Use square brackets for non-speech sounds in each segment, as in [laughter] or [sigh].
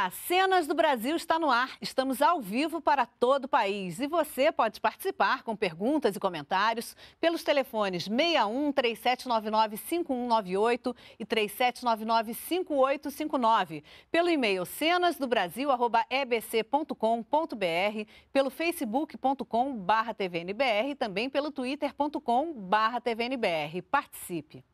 Olá, Cenas do Brasil está no ar. Estamos ao vivo para todo o país e você pode participar com perguntas e comentários pelos telefones 61 3799 5198 e 3799 5859, pelo e-mail cenasdobrasil@ebc.com.br, pelo facebook.com/tvnbr e também pelo twitter.com/tvnbr. Participe.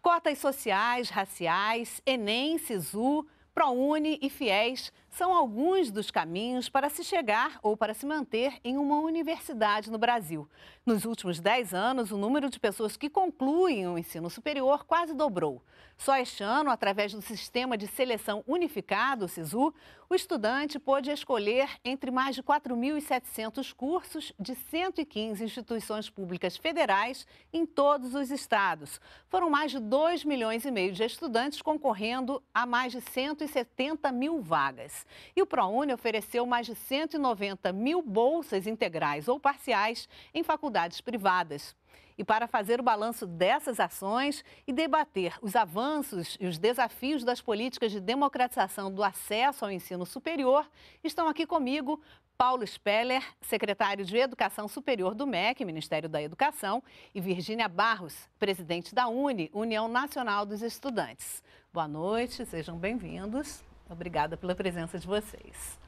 Cotas sociais, raciais, ENEM, SISU, ProUni e FIES são alguns dos caminhos para se chegar ou para se manter em uma universidade no Brasil. Nos últimos 10 anos, o número de pessoas que concluem o ensino superior quase dobrou. Só este ano, através do Sistema de Seleção Unificado, o SISU, o estudante pôde escolher entre mais de 4.700 cursos de 115 instituições públicas federais em todos os estados. Foram mais de 2 milhões e meio de estudantes concorrendo a mais de 170 mil vagas. E o ProUni ofereceu mais de 190 mil bolsas integrais ou parciais em faculdades privadas. E para fazer o balanço dessas ações e debater os avanços e os desafios das políticas de democratização do acesso ao ensino superior, estão aqui comigo Paulo Speller, secretário de Educação Superior do MEC, Ministério da Educação, e Virgínia Barros, presidente da UNE, União Nacional dos Estudantes. Boa noite, sejam bem-vindos. Obrigada pela presença de vocês.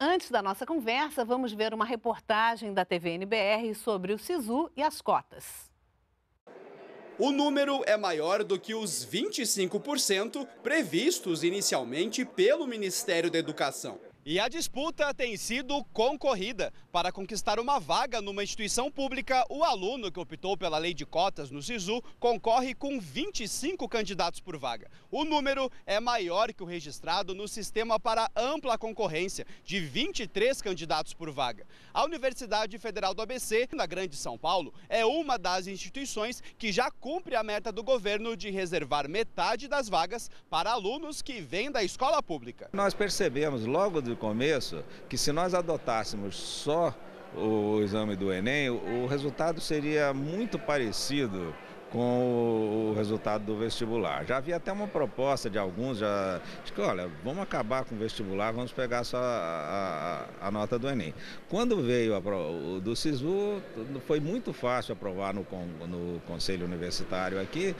Antes da nossa conversa, vamos ver uma reportagem da TVNBR sobre o SISU e as cotas. O número é maior do que os 25% previstos inicialmente pelo Ministério da Educação. E a disputa tem sido concorrida. Para conquistar uma vaga numa instituição pública, o aluno que optou pela lei de cotas no SISU concorre com 25 candidatos por vaga. O número é maior que o registrado no sistema para ampla concorrência, de 23 candidatos por vaga. A Universidade Federal do ABC, na Grande São Paulo, é uma das instituições que já cumpre a meta do governo de reservar metade das vagas para alunos que vêm da escola pública. Nós percebemos logo do começo que se nós adotássemos só o exame do Enem, o resultado seria muito parecido com o resultado do vestibular. Já havia até uma proposta de alguns, já, de que, olha, vamos acabar com o vestibular, vamos pegar só a, a, a nota do Enem. Quando veio a, o do SISU, foi muito fácil aprovar no, no Conselho Universitário aqui,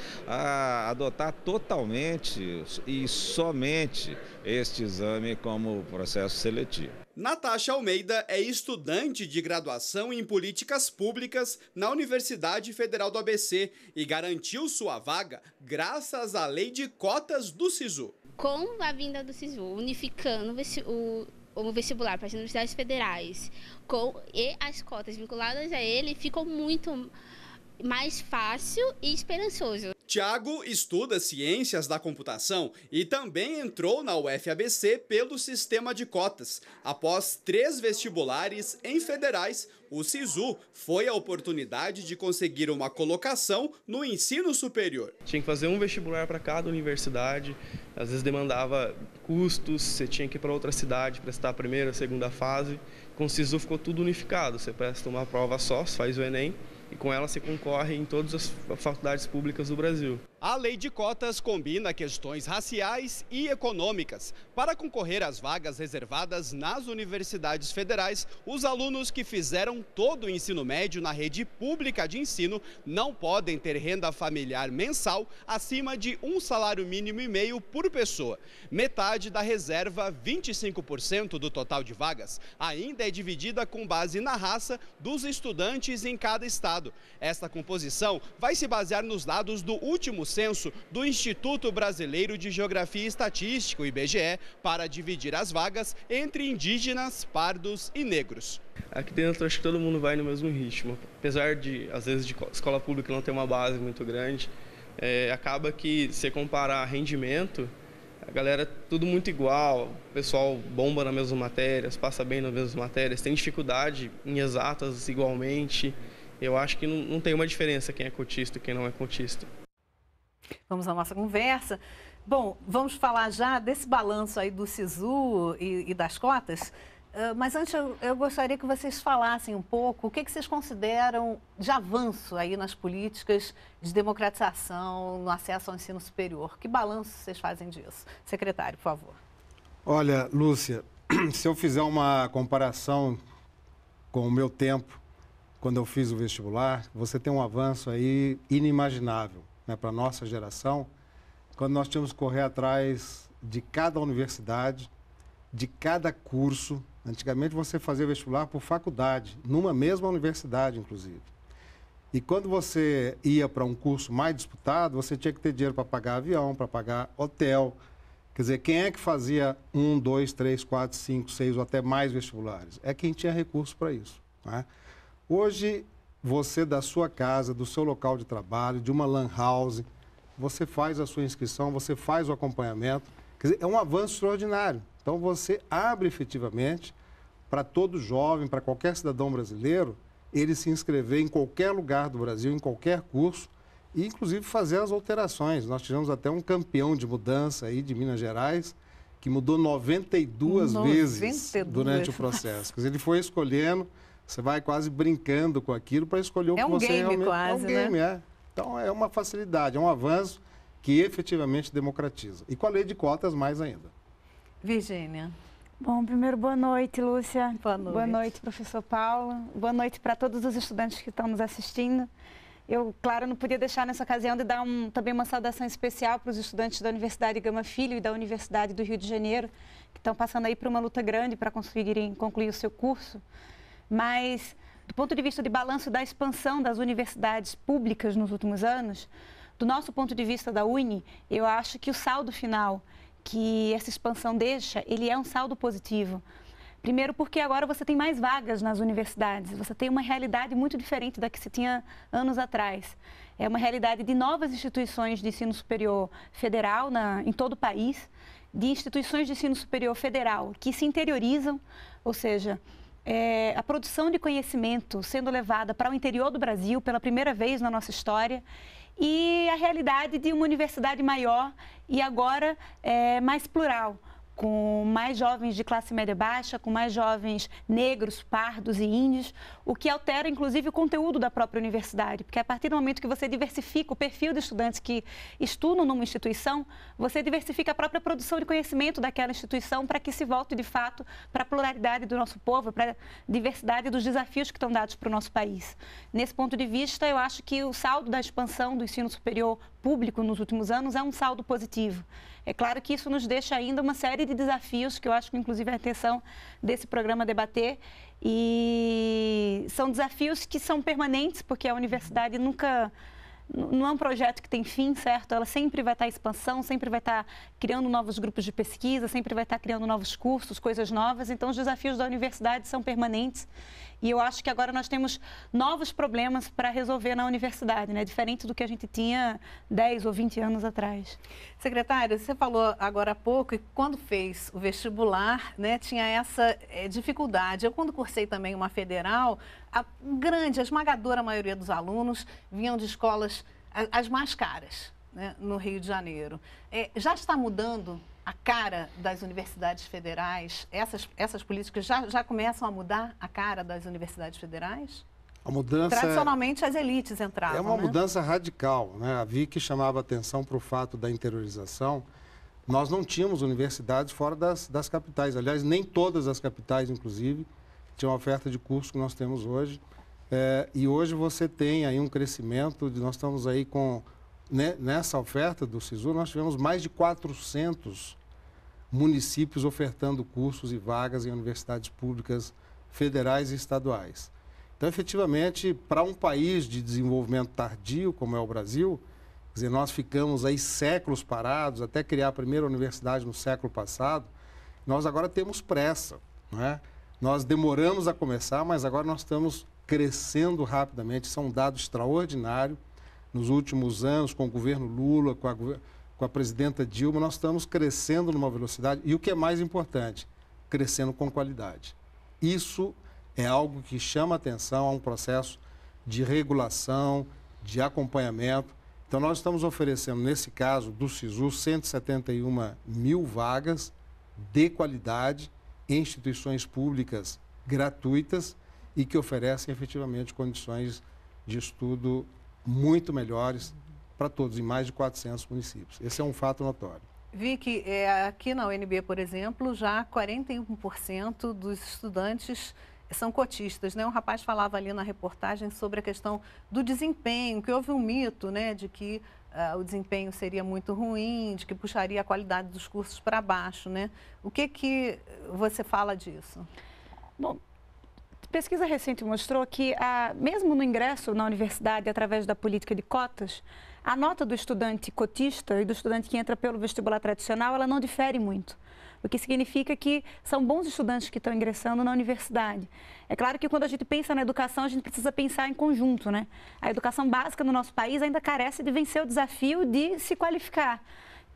adotar totalmente e somente este exame como processo seletivo. Natasha Almeida é estudante de graduação em políticas públicas na Universidade Federal do ABC e garantiu sua vaga graças à lei de cotas do SISU. Com a vinda do SISU, unificando o, o vestibular para as universidades federais com, e as cotas vinculadas a ele, ficou muito mais fácil e esperançoso. Tiago estuda ciências da computação e também entrou na UFABC pelo sistema de cotas. Após três vestibulares em federais, o SISU foi a oportunidade de conseguir uma colocação no ensino superior. Tinha que fazer um vestibular para cada universidade, às vezes demandava custos, você tinha que ir para outra cidade prestar a primeira, a segunda fase. Com o SISU ficou tudo unificado, você presta uma prova só, faz o Enem e com ela se concorre em todas as faculdades públicas do Brasil. A lei de cotas combina questões raciais e econômicas. Para concorrer às vagas reservadas nas universidades federais, os alunos que fizeram todo o ensino médio na rede pública de ensino não podem ter renda familiar mensal acima de um salário mínimo e meio por pessoa. Metade da reserva, 25% do total de vagas, ainda é dividida com base na raça dos estudantes em cada estado. Esta composição vai se basear nos dados do último censo do Instituto Brasileiro de Geografia e Estatística, o IBGE, para dividir as vagas entre indígenas, pardos e negros. Aqui dentro acho que todo mundo vai no mesmo ritmo, apesar de às vezes de escola pública não ter uma base muito grande, é, acaba que se comparar rendimento, a galera tudo muito igual, o pessoal bomba nas mesmas matérias, passa bem nas mesmas matérias, tem dificuldade em exatas igualmente. Eu acho que não, não tem uma diferença quem é cotista e quem não é cotista. Vamos à nossa conversa. Bom, vamos falar já desse balanço aí do SISU e, e das cotas. Uh, mas antes eu, eu, gostaria que vocês falassem um pouco o que, que, vocês consideram de avanço aí nas políticas de democratização no acesso ao ensino superior. Que balanço vocês fazem disso? Secretário, por favor. Olha, Lúcia, [clears throat] se eu fizer uma comparação com o meu tempo, quando eu fiz o vestibular, você tem um avanço aí inimaginável né, para a nossa geração, quando nós tínhamos que correr atrás de cada universidade, de cada curso. Antigamente você fazia vestibular por faculdade, numa mesma universidade, inclusive. E quando você ia para um curso mais disputado, você tinha que ter dinheiro para pagar avião, para pagar hotel. Quer dizer, quem é que fazia um, dois, três, quatro, cinco, seis ou até mais vestibulares? É quem tinha recurso para isso. Né? Hoje, você, da sua casa, do seu local de trabalho, de uma lan house, você faz a sua inscrição, você faz o acompanhamento. Quer dizer, é um avanço extraordinário. Então, você abre efetivamente para todo jovem, para qualquer cidadão brasileiro, ele se inscrever em qualquer lugar do Brasil, em qualquer curso, e inclusive fazer as alterações. Nós tivemos até um campeão de mudança aí de Minas Gerais, que mudou 92, 92 vezes durante o processo. Quer dizer, ele foi escolhendo você vai quase brincando com aquilo para escolher o é que um você game, realmente... Quase, é um né? game, né? é. Então é uma facilidade, é um avanço que efetivamente democratiza. E com a lei de cotas mais ainda. Virgínia. Bom, primeiro boa noite, Lúcia. Boa noite. Boa noite, professor Paulo. Boa noite para todos os estudantes que estão nos assistindo. Eu, claro, não podia deixar nessa ocasião de dar um, também uma saudação especial para os estudantes da Universidade Gama Filho e da Universidade do Rio de Janeiro, que estão passando aí por uma luta grande para conseguirem concluir o seu curso. Mas, do ponto de vista de balanço da expansão das universidades públicas nos últimos anos, do nosso ponto de vista da Uni, eu acho que o saldo final que essa expansão deixa, ele é um saldo positivo. Primeiro porque agora você tem mais vagas nas universidades, você tem uma realidade muito diferente da que se tinha anos atrás. É uma realidade de novas instituições de ensino superior federal na, em todo o país, de instituições de ensino superior federal que se interiorizam, ou seja, é, a produção de conhecimento sendo levada para o interior do Brasil pela primeira vez na nossa história e a realidade de uma universidade maior e agora é, mais plural com mais jovens de classe média baixa, com mais jovens negros, pardos e índios, o que altera inclusive o conteúdo da própria universidade, porque a partir do momento que você diversifica o perfil de estudantes que estudam numa instituição, você diversifica a própria produção de conhecimento daquela instituição para que se volte de fato para a pluralidade do nosso povo, para a diversidade dos desafios que estão dados para o nosso país. Nesse ponto de vista, eu acho que o saldo da expansão do ensino superior público nos últimos anos é um saldo positivo. É claro que isso nos deixa ainda uma série de desafios que eu acho que, inclusive, é a atenção desse programa debater. E são desafios que são permanentes, porque a universidade nunca não é um projeto que tem fim, certo? Ela sempre vai estar em expansão, sempre vai estar criando novos grupos de pesquisa, sempre vai estar criando novos cursos, coisas novas. Então, os desafios da universidade são permanentes e eu acho que agora nós temos novos problemas para resolver na universidade, né? diferente do que a gente tinha 10 ou 20 anos atrás. Secretária, você falou agora há pouco que quando fez o vestibular, né, tinha essa é, dificuldade. Eu, quando cursei também uma federal, a grande, a esmagadora maioria dos alunos vinham de escolas as mais caras né, no Rio de Janeiro. É, já está mudando a cara das universidades federais? Essas, essas políticas já, já começam a mudar a cara das universidades federais? A mudança é Tradicionalmente as elites entravam. É uma né? mudança radical. Né? A que chamava atenção para o fato da interiorização. Nós não tínhamos universidades fora das, das capitais. Aliás, nem todas as capitais, inclusive, tinham oferta de curso que nós temos hoje. É, e hoje você tem aí um crescimento, de, nós estamos aí com, né, nessa oferta do SISU, nós tivemos mais de 400 municípios ofertando cursos e vagas em universidades públicas federais e estaduais. Então, efetivamente, para um país de desenvolvimento tardio, como é o Brasil, dizer, nós ficamos aí séculos parados até criar a primeira universidade no século passado, nós agora temos pressa. Né? Nós demoramos a começar, mas agora nós estamos crescendo rapidamente. São é um dado extraordinário. Nos últimos anos, com o governo Lula, com a, com a presidenta Dilma, nós estamos crescendo numa velocidade e o que é mais importante, crescendo com qualidade. Isso é algo que chama atenção a é um processo de regulação, de acompanhamento. Então, nós estamos oferecendo, nesse caso do SISU, 171 mil vagas de qualidade em instituições públicas gratuitas e que oferecem efetivamente condições de estudo muito melhores para todos, em mais de 400 municípios. Esse é um fato notório. Vi que é, aqui na UNB, por exemplo, já 41% dos estudantes são cotistas, né? Um rapaz falava ali na reportagem sobre a questão do desempenho, que houve um mito, né, de que uh, o desempenho seria muito ruim, de que puxaria a qualidade dos cursos para baixo, né? O que que você fala disso? Bom, pesquisa recente mostrou que, ah, mesmo no ingresso na universidade através da política de cotas, a nota do estudante cotista e do estudante que entra pelo vestibular tradicional, ela não difere muito o que significa que são bons estudantes que estão ingressando na universidade. É claro que quando a gente pensa na educação, a gente precisa pensar em conjunto, né? A educação básica no nosso país ainda carece de vencer o desafio de se qualificar.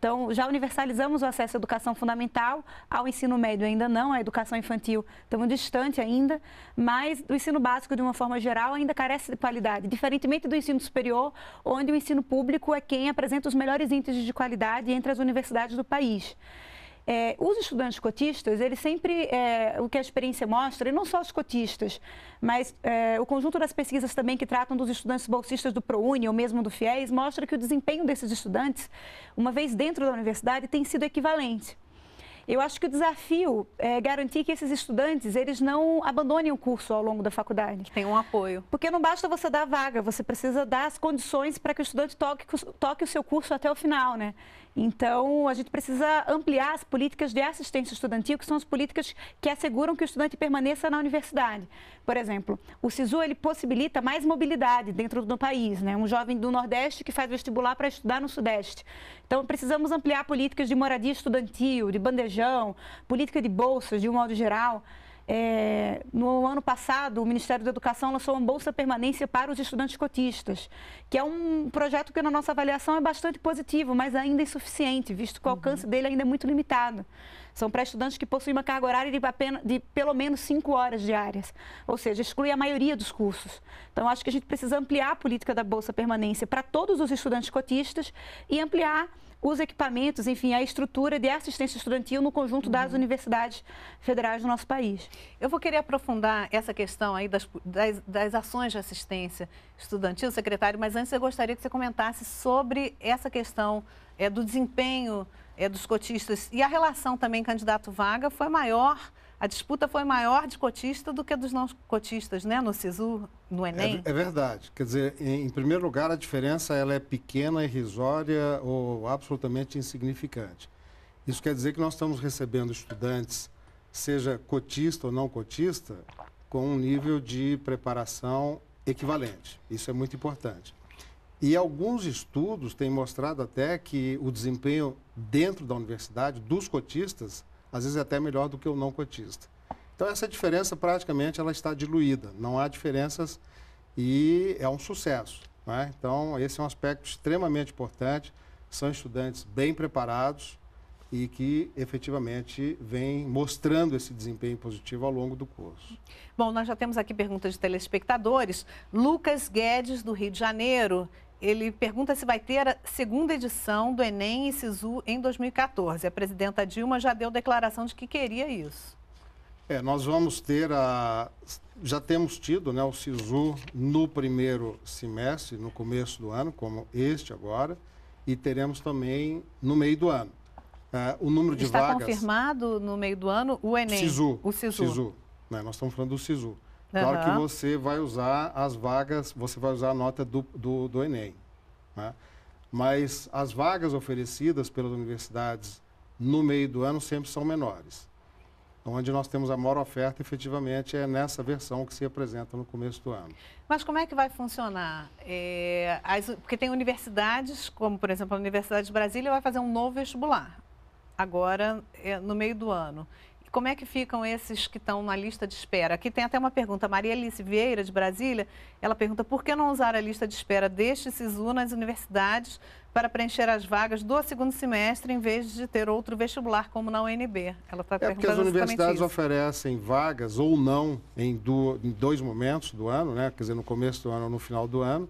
Então, já universalizamos o acesso à educação fundamental, ao ensino médio ainda não, a educação infantil estamos distante ainda, mas o ensino básico, de uma forma geral, ainda carece de qualidade, diferentemente do ensino superior, onde o ensino público é quem apresenta os melhores índices de qualidade entre as universidades do país. É, os estudantes cotistas, eles sempre, é, o que a experiência mostra, e não só os cotistas, mas é, o conjunto das pesquisas também que tratam dos estudantes bolsistas do ProUni ou mesmo do FIES, mostra que o desempenho desses estudantes, uma vez dentro da universidade, tem sido equivalente. Eu acho que o desafio é garantir que esses estudantes eles não abandonem o curso ao longo da faculdade. Que tem um apoio. Porque não basta você dar a vaga, você precisa dar as condições para que o estudante toque, toque o seu curso até o final, né? Então, a gente precisa ampliar as políticas de assistência estudantil, que são as políticas que asseguram que o estudante permaneça na universidade. Por exemplo, o SISU ele possibilita mais mobilidade dentro do país, né? Um jovem do Nordeste que faz vestibular para estudar no Sudeste. Então, precisamos ampliar políticas de moradia estudantil, de bandejão, política de bolsas de um modo geral. É, no ano passado, o Ministério da Educação lançou uma Bolsa Permanência para os estudantes cotistas, que é um projeto que, na nossa avaliação, é bastante positivo, mas ainda insuficiente, visto que o alcance uhum. dele ainda é muito limitado. São para estudantes que possuem uma carga horária de, apenas, de pelo menos 5 horas diárias, ou seja, exclui a maioria dos cursos. Então, acho que a gente precisa ampliar a política da Bolsa Permanência para todos os estudantes cotistas e ampliar os equipamentos, enfim, a estrutura de assistência estudantil no conjunto das uhum. universidades federais do nosso país. Eu vou querer aprofundar essa questão aí das, das, das ações de assistência estudantil, secretário, mas antes eu gostaria que você comentasse sobre essa questão é, do desempenho é, dos cotistas e a relação também candidato-vaga foi maior a disputa foi maior de cotista do que dos não cotistas, né? No SISU, no é Enem. É, é verdade. Quer dizer, em, em, primeiro lugar, a diferença ela é pequena, irrisória ou absolutamente insignificante. Isso quer dizer que nós estamos recebendo estudantes, seja cotista ou não cotista, com um nível de preparação equivalente. Isso é muito importante. E alguns estudos têm mostrado até que o desempenho dentro da universidade dos cotistas às vezes é até melhor do que o não cotista. Então essa diferença praticamente ela está diluída, não há diferenças e é um sucesso. Né? Então esse é um aspecto extremamente importante. São estudantes bem preparados e que efetivamente vem mostrando esse desempenho positivo ao longo do curso. Bom, nós já temos aqui perguntas de telespectadores. Lucas Guedes, do Rio de Janeiro, ele pergunta se vai ter a segunda edição do Enem e Sisu em 2014. A presidenta Dilma já deu declaração de que queria isso. É, nós vamos ter a. Já temos tido né, o SISU no primeiro semestre, no começo do ano, como este agora, e teremos também no meio do ano. É, o número de Está vagas. Está confirmado no meio do ano o Enem? SISU. O SISU. SISU né? Nós estamos falando do SISU. Claro uhum. que você vai usar as vagas, você vai usar a nota do, do, do Enem. Né? Mas as vagas oferecidas pelas universidades no meio do ano sempre são menores. Onde nós temos a maior oferta, efetivamente, é nessa versão que se apresenta no começo do ano. Mas como é que vai funcionar? É, as, porque tem universidades, como por exemplo a Universidade de Brasília, vai fazer um novo vestibular, agora é, no meio do ano. Como é que ficam esses que estão na lista de espera? Aqui tem até uma pergunta. Maria Alice Vieira, de Brasília, ela pergunta por que não usar a lista de espera deste SISU nas universidades para preencher as vagas do segundo semestre em vez de ter outro vestibular como na UNB? Ela está é perguntando porque as universidades isso. oferecem vagas ou não em, dois momentos do ano, né? quer dizer, no começo do ano ou no final do ano.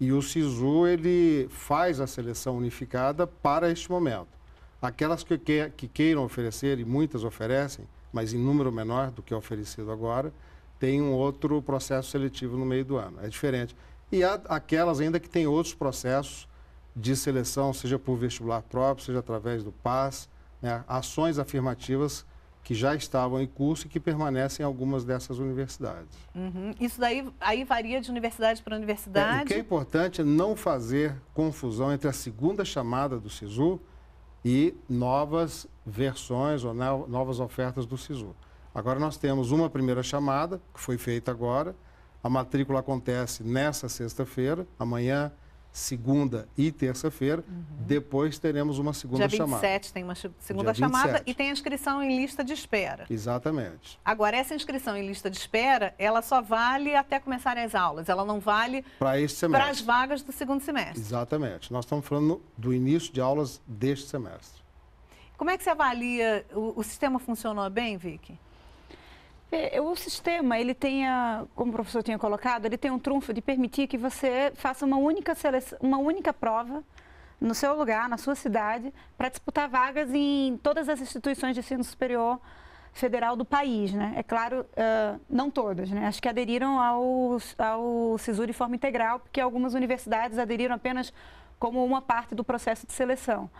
E o SISU ele faz a seleção unificada para este momento. Aquelas que, que, que queiram oferecer, e muitas oferecem, mas em número menor do que é oferecido agora, tem um outro processo seletivo no meio do ano. É diferente. E há aquelas ainda que têm outros processos de seleção, seja por vestibular próprio, seja através do PAS, né? ações afirmativas que já estavam em curso e que permanecem em algumas dessas universidades. Uhum. Isso daí aí varia de universidade para universidade? É, o que é importante é não fazer confusão entre a segunda chamada do SISU e novas versões ou novas ofertas do SISU. Agora nós temos uma primeira chamada, que foi feita agora. A matrícula acontece nessa sexta-feira, amanhã segunda e terça-feira. Uhum. Depois teremos uma segunda chamada. Dia 27 tem uma segunda Dia chamada 27. e tem a inscrição em lista de espera. Exatamente. Agora, essa inscrição em lista de espera, ela só vale até começarem as aulas. Ela não vale para este semestre. Para as vagas do segundo semestre. Exatamente. Nós estamos falando do início de aulas deste semestre. Como é que você avalia? O, o sistema funcionou bem, Vicky? É, é, o sistema, ele tem, como o professor tinha colocado, ele tem um trunfo de permitir que você faça uma única, seleção, uma única prova no seu lugar, na sua cidade, para disputar vagas em todas as instituições de ensino superior federal do país, né? É claro, uh, não todas, né? Acho que aderiram ao, ao SISU de forma integral, porque algumas universidades aderiram apenas como uma parte do processo de seleção.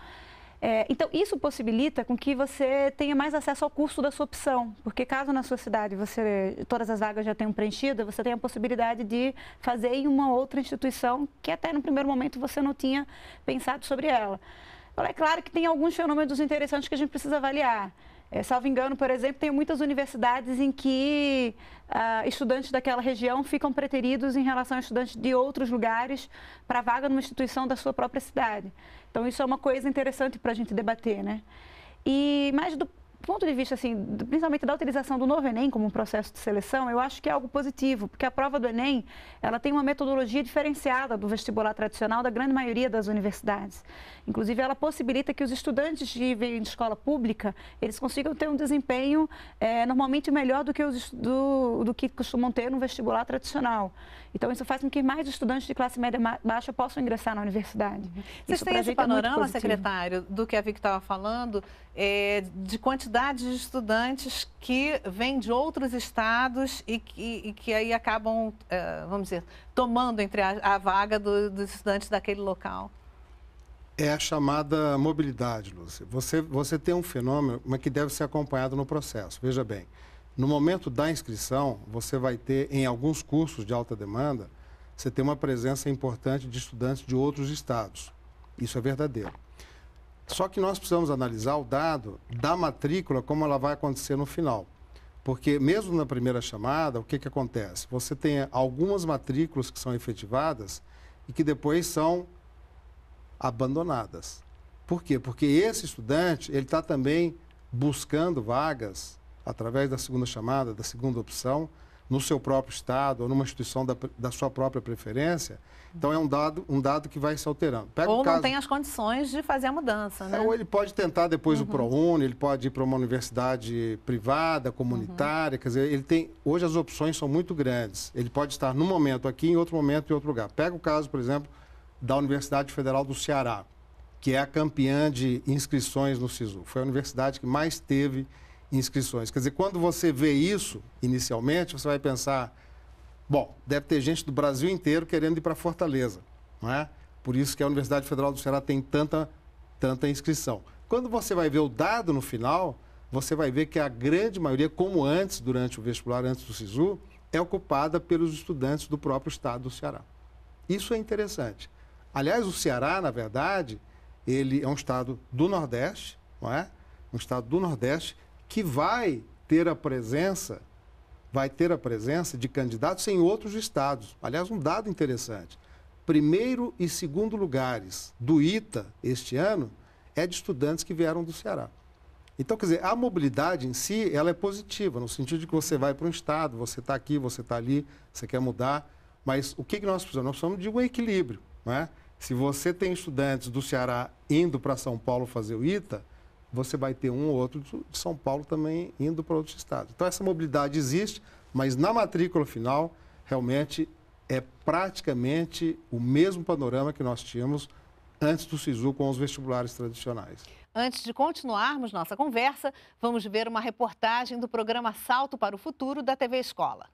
É, então, isso possibilita com que você tenha mais acesso ao curso da sua opção, porque caso na sua cidade você todas as vagas já tenham preenchido, você tem a possibilidade de fazer em uma outra instituição que até no primeiro momento você não tinha pensado sobre ela. é claro que tem alguns fenômenos interessantes que a gente precisa avaliar. É, salvo engano, por exemplo, tem muitas universidades em que uh, estudantes daquela região ficam preteridos em relação a estudantes de outros lugares para vaga numa instituição da sua própria cidade. Então, isso é uma coisa interessante para a gente debater, né? E mais do ponto de vista, assim, principalmente da utilização do novo Enem como um processo de seleção, eu acho que é algo positivo, porque a prova do Enem, ela tem uma metodologia diferenciada do vestibular tradicional da grande maioria das universidades. Inclusive, ela possibilita que os estudantes que de escola pública, eles consigam ter um desempenho é, normalmente melhor do que, os, do, do que costumam ter no vestibular tradicional. Então, isso faz com que mais estudantes de classe média baixa possam ingressar na universidade. Uhum. Vocês têm esse é panorama, é secretário, do que a Vic estava falando, é, de quantidade de estudantes que vêm de outros estados e que, e que aí acabam, é, vamos dizer, tomando entre a, a vaga do, dos estudantes daquele local? é a chamada mobilidade, Lúcia. Você, você tem um fenômeno que deve ser acompanhado no processo. Veja bem, no momento da inscrição, você vai ter, em alguns cursos de alta demanda, você tem uma presença importante de estudantes de outros estados. Isso é verdadeiro. Só que nós precisamos analisar o dado da matrícula, como ela vai acontecer no final. Porque mesmo na primeira chamada, o que, que acontece? Você tem algumas matrículas que são efetivadas e que depois são abandonadas. Por quê? Porque esse estudante ele está também buscando vagas através da segunda chamada, da segunda opção, no seu próprio estado ou numa instituição da, da sua própria preferência. Então é um dado, um dado que vai se alterando. Pega ou caso, não tem as condições de fazer a mudança, é, né? É, ou ele pode tentar depois uhum. o ProUni, ele pode ir para uma universidade privada, comunitária, uhum. quer dizer, ele tem hoje as opções são muito grandes. Ele pode estar num momento aqui, em outro momento em outro lugar. Pega o caso, por exemplo, da Universidade Federal do Ceará, que é a campeã de inscrições no SISU. Foi a universidade que mais teve inscrições. Quer dizer, quando você vê isso inicialmente, você vai pensar: bom, deve ter gente do Brasil inteiro querendo ir para Fortaleza, não é? Por isso que a Universidade Federal do Ceará tem tanta, tanta inscrição. Quando você vai ver o dado no final, você vai ver que a grande maioria, como antes, durante o vestibular, antes do SISU, é ocupada pelos estudantes do próprio estado do Ceará. Isso é interessante. Aliás, o Ceará, na verdade, ele é um estado do Nordeste, não é? Um estado do Nordeste que vai ter a presença, vai ter a presença de candidatos em outros estados. Aliás, um dado interessante. Primeiro e segundo lugares do ITA este ano é de estudantes que vieram do Ceará. Então, quer dizer, a mobilidade em si, ela é positiva, no sentido de que você vai para um estado, você está aqui, você está ali, você quer mudar. Mas o que, que nós precisamos? Nós precisamos de um equilíbrio, não é? Se você tem estudantes do Ceará indo para São Paulo fazer o ITA, você vai ter um ou outro de São Paulo também indo para outro estado. Então, essa mobilidade existe, mas na matrícula final, realmente é praticamente o mesmo panorama que nós tínhamos antes do SISU com os vestibulares tradicionais. Antes de continuarmos nossa conversa, vamos ver uma reportagem do programa Salto para o Futuro da TV Escola.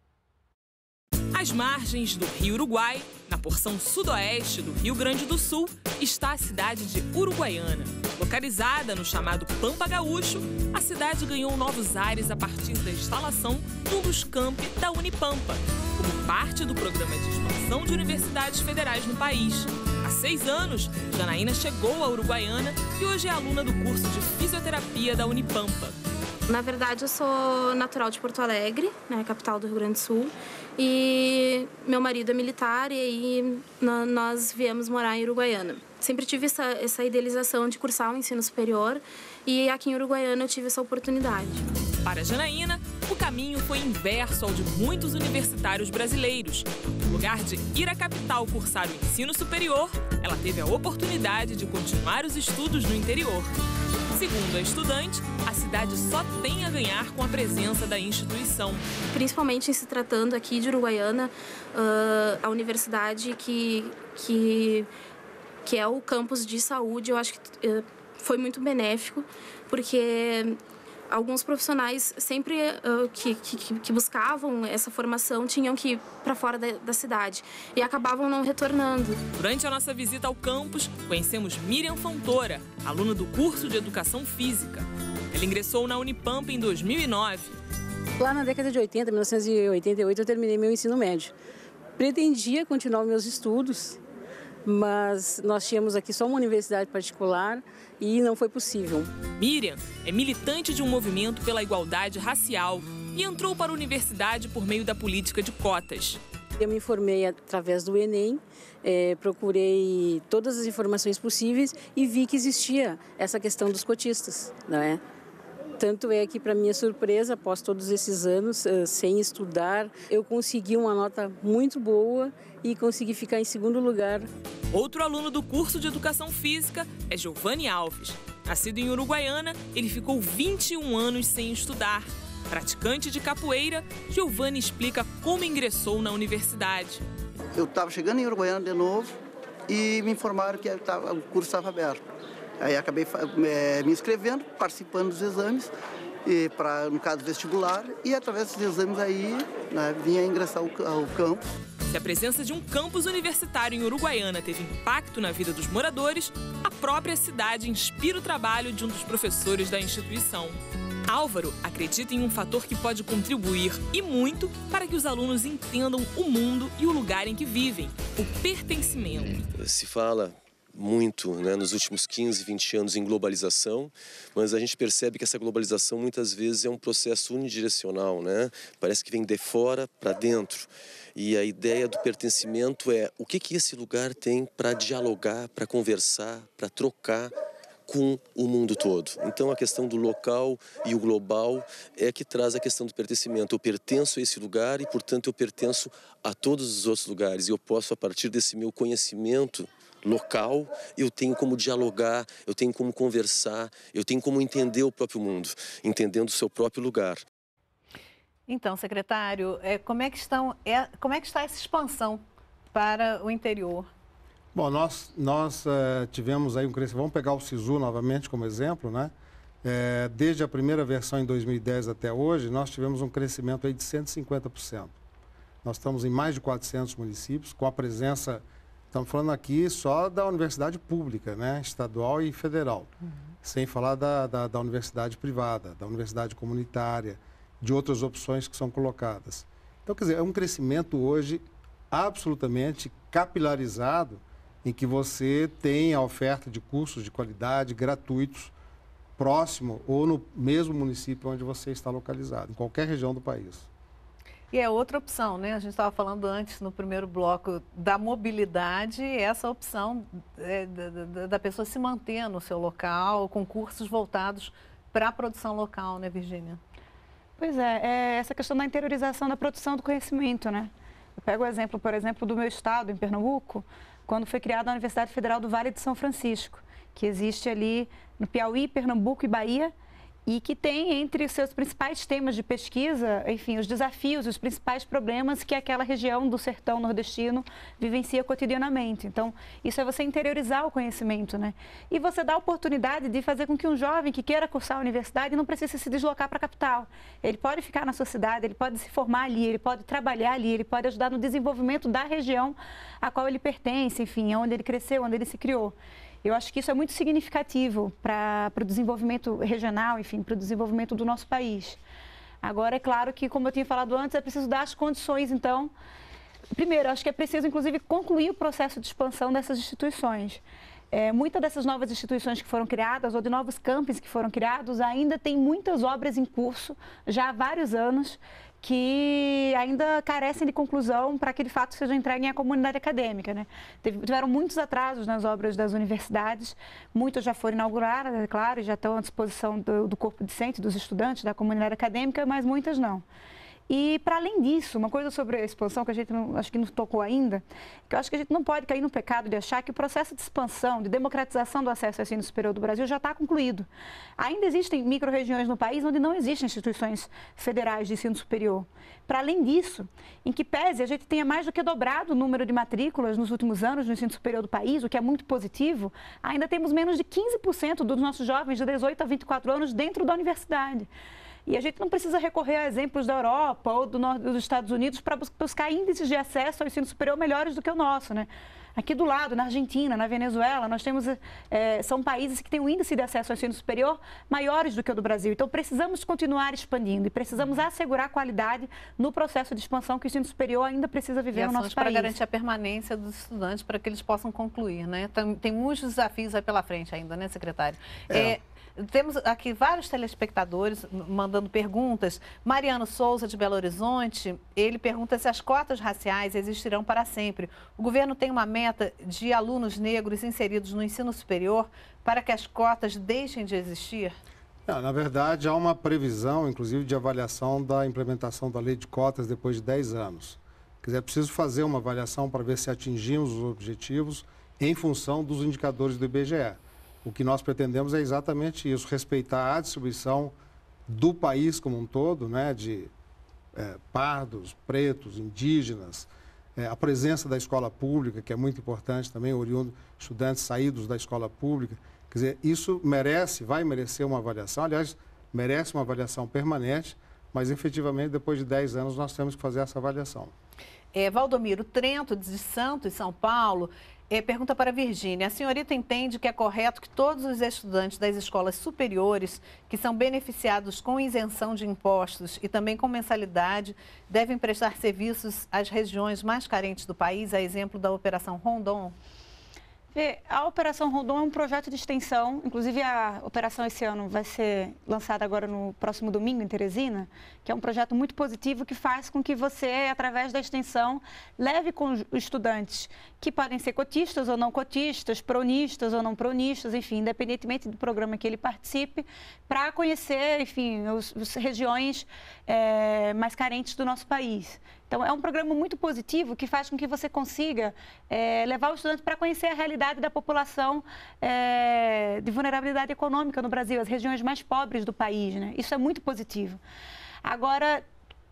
As margens do Rio Uruguai porção sudoeste do Rio Grande do Sul, está a cidade de Uruguaiana. Localizada no chamado Pampa Gaúcho, a cidade ganhou novos ares a partir da instalação do dos campi da Unipampa, como parte do programa de expansão de universidades federais no país. Há seis anos, Janaína chegou à Uruguaiana e hoje é aluna do curso de fisioterapia da Unipampa. Na verdade, eu sou natural de Porto Alegre, né, capital do Rio Grande do Sul, e meu marido é militar e aí nós viemos morar em Uruguaiana. Sempre tive essa, essa idealização de cursar o um ensino superior e aqui em Uruguaiana eu tive essa oportunidade. Para Janaína, o caminho foi inverso ao de muitos universitários brasileiros. No lugar de ir à capital cursar o ensino superior, ela teve a oportunidade de continuar os estudos no interior. Segundo a estudante, a cidade só tem a ganhar com a presença da instituição. Principalmente em se tratando aqui de Uruguaiana, ah, a universidade que, que, que é o campus de saúde, eu acho que eh, foi muito benéfico, porque alguns profissionais sempre uh, que, que, que, buscavam essa formação tinham que ir para fora da, da cidade e acabavam não retornando. Durante a nossa visita ao campus, conhecemos Miriam Fontoura, aluna do curso de Educação Física. Ela ingressou na Unipampa em 2009. Lá na década de 80, 1988, eu terminei meu ensino médio. Pretendia continuar meus estudos, mas nós tínhamos aqui só uma universidade particular e não foi possível. Miriam é militante de um movimento pela igualdade racial e entrou para a universidade por meio da política de cotas. Eu me informei através do Enem, é, procurei todas as informações possíveis e vi que existia essa questão dos cotistas, não é? Tanto é que, para minha surpresa, após todos esses anos sem estudar, eu consegui uma nota muito boa e consegui ficar em segundo lugar. Outro aluno do curso de Educação Física é Giovanni Alves. Nascido em Uruguaiana, ele ficou 21 anos sem estudar. Praticante de capoeira, Giovanni explica como ingressou na universidade. Eu estava chegando em Uruguaiana de novo e me informaram que o curso estava aberto. Aí acabei é, me inscrevendo, participando dos exames, e pra, no caso vestibular, e através desses exames aí né, vinha ingressar ao, campo. campus. Se a presença de um campus universitário em Uruguaiana teve impacto na vida dos moradores, a própria cidade inspira o trabalho de um dos professores da instituição. Álvaro acredita em um fator que pode contribuir e muito para que os alunos entendam o mundo e o lugar em que vivem, o pertencimento. Se fala muito né, nos últimos 15, 20 anos em globalização, mas a gente percebe que essa globalização muitas vezes é um processo unidirecional, né? parece que vem de fora para dentro. E a ideia do pertencimento é o que, que esse lugar tem para dialogar, para conversar, para trocar com o mundo todo. Então a questão do local e o global é que traz a questão do pertencimento. Eu pertenço a esse lugar e, portanto, eu pertenço a todos os outros lugares. E eu posso, a partir desse meu conhecimento local, eu tenho como dialogar, eu tenho como conversar, eu tenho como entender o próprio mundo, entendendo o seu próprio lugar. Então, secretário, eh, como é que, estão, eh, como é que está essa expansão para o interior? Bom, nós, nós eh, tivemos aí um crescimento, vamos pegar o SISU novamente como exemplo, né? É, desde a primeira versão em 2010 até hoje, nós tivemos um crescimento aí de 150%. Nós estamos em mais de 400 municípios, com a presença Estamos falando aqui só da universidade pública, né? estadual e federal, uhum. sem falar da, da, da universidade privada, da universidade comunitária, de outras opções que são colocadas. Então, quer dizer, é um crescimento hoje absolutamente capilarizado em que você tem a oferta de cursos de qualidade gratuitos próximo ou no mesmo município onde você está localizado, em qualquer região do país. E é outra opção, né? A gente estava falando antes no primeiro bloco da mobilidade, essa opção é, da, da, pessoa se manter no seu local, com cursos voltados para a produção local, né, Virginia? Pois é, é essa questão da interiorização da produção do conhecimento, né? Eu pego o exemplo, por exemplo, do meu estado, em Pernambuco, quando foi criada a Universidade Federal do Vale de São Francisco, que existe ali no Piauí, Pernambuco e Bahia, e que tem entre os seus principais temas de pesquisa, enfim, os desafios, os principais problemas que aquela região do sertão nordestino vivencia cotidianamente. Então, isso é você interiorizar o conhecimento, né? E você dá a oportunidade de fazer com que um jovem que queira cursar a universidade não precise se deslocar para a capital. Ele pode ficar na sua cidade, ele pode se formar ali, ele pode trabalhar ali, ele pode ajudar no desenvolvimento da região a qual ele pertence, enfim, onde ele cresceu, onde ele se criou. Eu acho que isso é muito significativo para o desenvolvimento regional, enfim, para o desenvolvimento do nosso país. Agora, é claro que, como eu tinha falado antes, é preciso dar as condições, então. Primeiro, acho que é preciso, inclusive, concluir o processo de expansão dessas instituições. É, muitas dessas novas instituições que foram criadas, ou de novos campos que foram criados, ainda tem muitas obras em curso já há vários anos que ainda carecem de conclusão para que de fato sejam entregues à comunidade acadêmica. Né? Tiveram muitos atrasos nas obras das universidades, muitas já foram inauguradas, é claro, e já estão à disposição do, do corpo docente, dos estudantes, da comunidade acadêmica, mas muitas não. E, para além disso, uma coisa sobre a expansão que a gente não, acho que não tocou ainda, que eu acho que a gente não pode cair no pecado de achar que o processo de expansão, de democratização do acesso ao ensino superior do Brasil já está concluído. Ainda existem micro-regiões no país onde não existem instituições federais de ensino superior. Para além disso, em que pese a gente tenha mais do que dobrado o número de matrículas nos últimos anos no ensino superior do país, o que é muito positivo, ainda temos menos de 15% dos nossos jovens de 18 a 24 anos dentro da universidade. E a gente não precisa recorrer a exemplos da Europa ou do norte, dos Estados Unidos para buscar índices de acesso ao ensino superior melhores do que o nosso, né? Aqui do lado, na Argentina, na Venezuela, nós temos é, são países que têm um índice de acesso ao ensino superior maiores do que o do Brasil. Então, precisamos continuar expandindo e precisamos uhum. assegurar qualidade no processo de expansão que o ensino superior ainda precisa viver e no nosso país. para garantir a permanência dos estudantes para que eles possam concluir, né? Tem, tem muitos desafios aí pela frente ainda, né, secretário? É. É, temos aqui vários telespectadores mandando perguntas. Mariano Souza, de Belo Horizonte, ele pergunta se as cotas raciais existirão para sempre. O governo tem uma meta de alunos negros inseridos no ensino superior para que as cotas deixem de existir? Não, na verdade, há uma previsão, inclusive, de avaliação da implementação da lei de cotas depois de 10 anos. Quer dizer, é preciso fazer uma avaliação para ver se atingimos os objetivos em função dos indicadores do IBGE. O que nós pretendemos é exatamente isso, respeitar a distribuição do país como um todo, né, de é, pardos, pretos, indígenas, é, a presença da escola pública, que é muito importante também, oriundo estudantes saídos da escola pública. Quer dizer, isso merece, vai merecer uma avaliação, aliás, merece uma avaliação permanente, mas efetivamente depois de 10 anos nós temos que fazer essa avaliação. É, Valdomiro Trento, de Santos, São Paulo, é, pergunta para a Virgínia. A senhorita entende que é correto que todos os estudantes das escolas superiores que são beneficiados com isenção de impostos e também com mensalidade devem prestar serviços às regiões mais carentes do país, a exemplo da Operação Rondon? a Operação Rondon é um projeto de extensão, inclusive a operação esse ano vai ser lançada agora no próximo domingo em Teresina, que é um projeto muito positivo que faz com que você, através da extensão, leve com os estudantes que podem ser cotistas ou não cotistas, pronistas ou não pronistas, enfim, independentemente do programa que ele participe, para conhecer, enfim, as regiões é, mais carentes do nosso país. Então, é um programa muito positivo que faz com que você consiga é, levar o estudante para conhecer a realidade da população é, de vulnerabilidade econômica no Brasil, as regiões mais pobres do país. Né? Isso é muito positivo. Agora,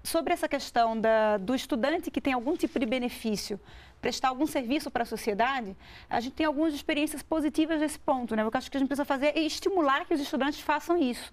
sobre essa questão da, do estudante que tem algum tipo de benefício prestar algum serviço para a sociedade, a gente tem algumas experiências positivas nesse ponto, né? O que eu acho que a gente precisa fazer é estimular que os estudantes façam isso.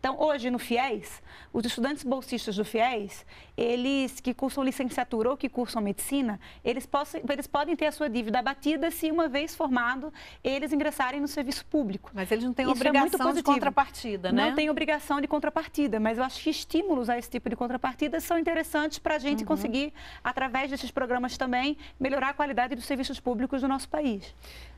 Então, hoje no FIES, os estudantes bolsistas do FIES, eles que cursam licenciatura ou que cursam medicina, eles, possam, eles podem ter a sua dívida abatida se, uma vez formado, eles ingressarem no serviço público. Mas eles não têm Isso é obrigação é de contrapartida, né? Não tem obrigação de contrapartida, mas eu acho que estímulos a esse tipo de contrapartida são interessantes para a gente uhum. conseguir, através desses programas também, melhorar a qualidade dos serviços públicos do nosso país.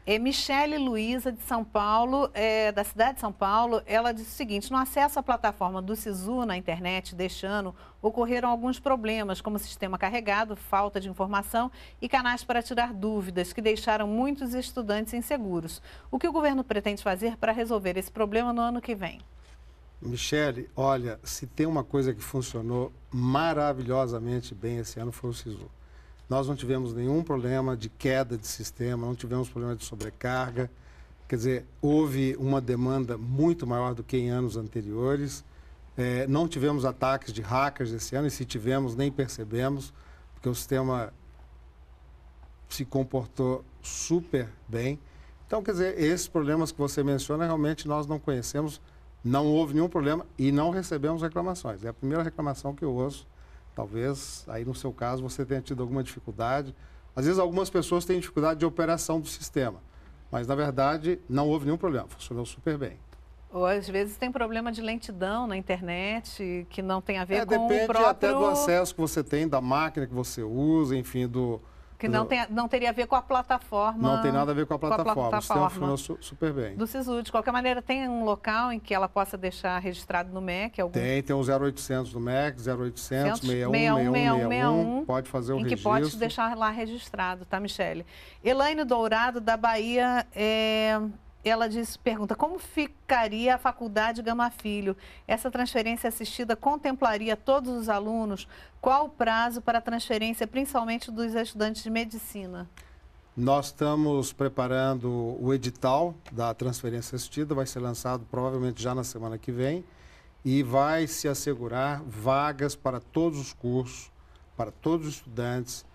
E é, Michele Luiza, de São Paulo, é, da cidade de São Paulo, ela diz o seguinte, no acesso à plataforma do SISU na internet deste ano, ocorreram alguns problemas, como sistema carregado, falta de informação e canais para tirar dúvidas, que deixaram muitos estudantes inseguros. O que o governo pretende fazer para resolver esse problema no ano que vem? Michele, olha, se tem uma coisa que funcionou maravilhosamente bem esse ano foi o SISU. Nós não tivemos nenhum problema de queda de sistema, não tivemos problema de sobrecarga. Quer dizer, houve uma demanda muito maior do que em anos anteriores. É, não tivemos ataques de hackers esse ano, e se tivemos, nem percebemos, porque o sistema se comportou super bem. Então, quer dizer, esses problemas que você menciona, realmente nós não conhecemos, não houve nenhum problema e não recebemos reclamações. É a primeira reclamação que eu ouço. Talvez, aí no seu caso, você tenha tido alguma dificuldade. Às vezes, algumas pessoas têm dificuldade de operação do sistema, mas na verdade, não houve nenhum problema, funcionou super bem. Ou às vezes tem problema de lentidão na internet, que não tem a ver é, com o próprio... Depende até do acesso que você tem, da máquina que você usa, enfim, do... Que não, tem, não teria a ver com a plataforma. Não tem nada a ver com a plataforma. Com a plataforma. O sistema funcionou super bem. Do SISU. De qualquer maneira, tem um local em que ela possa deixar registrado no MEC? Algum... Tem, tem o 0800 do MEC, 0800 61 61, 61, 61 Pode fazer o em registro. Em que pode deixar lá registrado, tá, Michele? Elaine Dourado, da Bahia, é ela diz, pergunta como ficaria a faculdade Gama Filho? Essa transferência assistida contemplaria todos os alunos? Qual o prazo para a transferência, principalmente dos estudantes de medicina? Nós estamos preparando o edital da transferência assistida, vai ser lançado provavelmente já na semana que vem, e vai se assegurar vagas para todos os cursos, para todos os estudantes,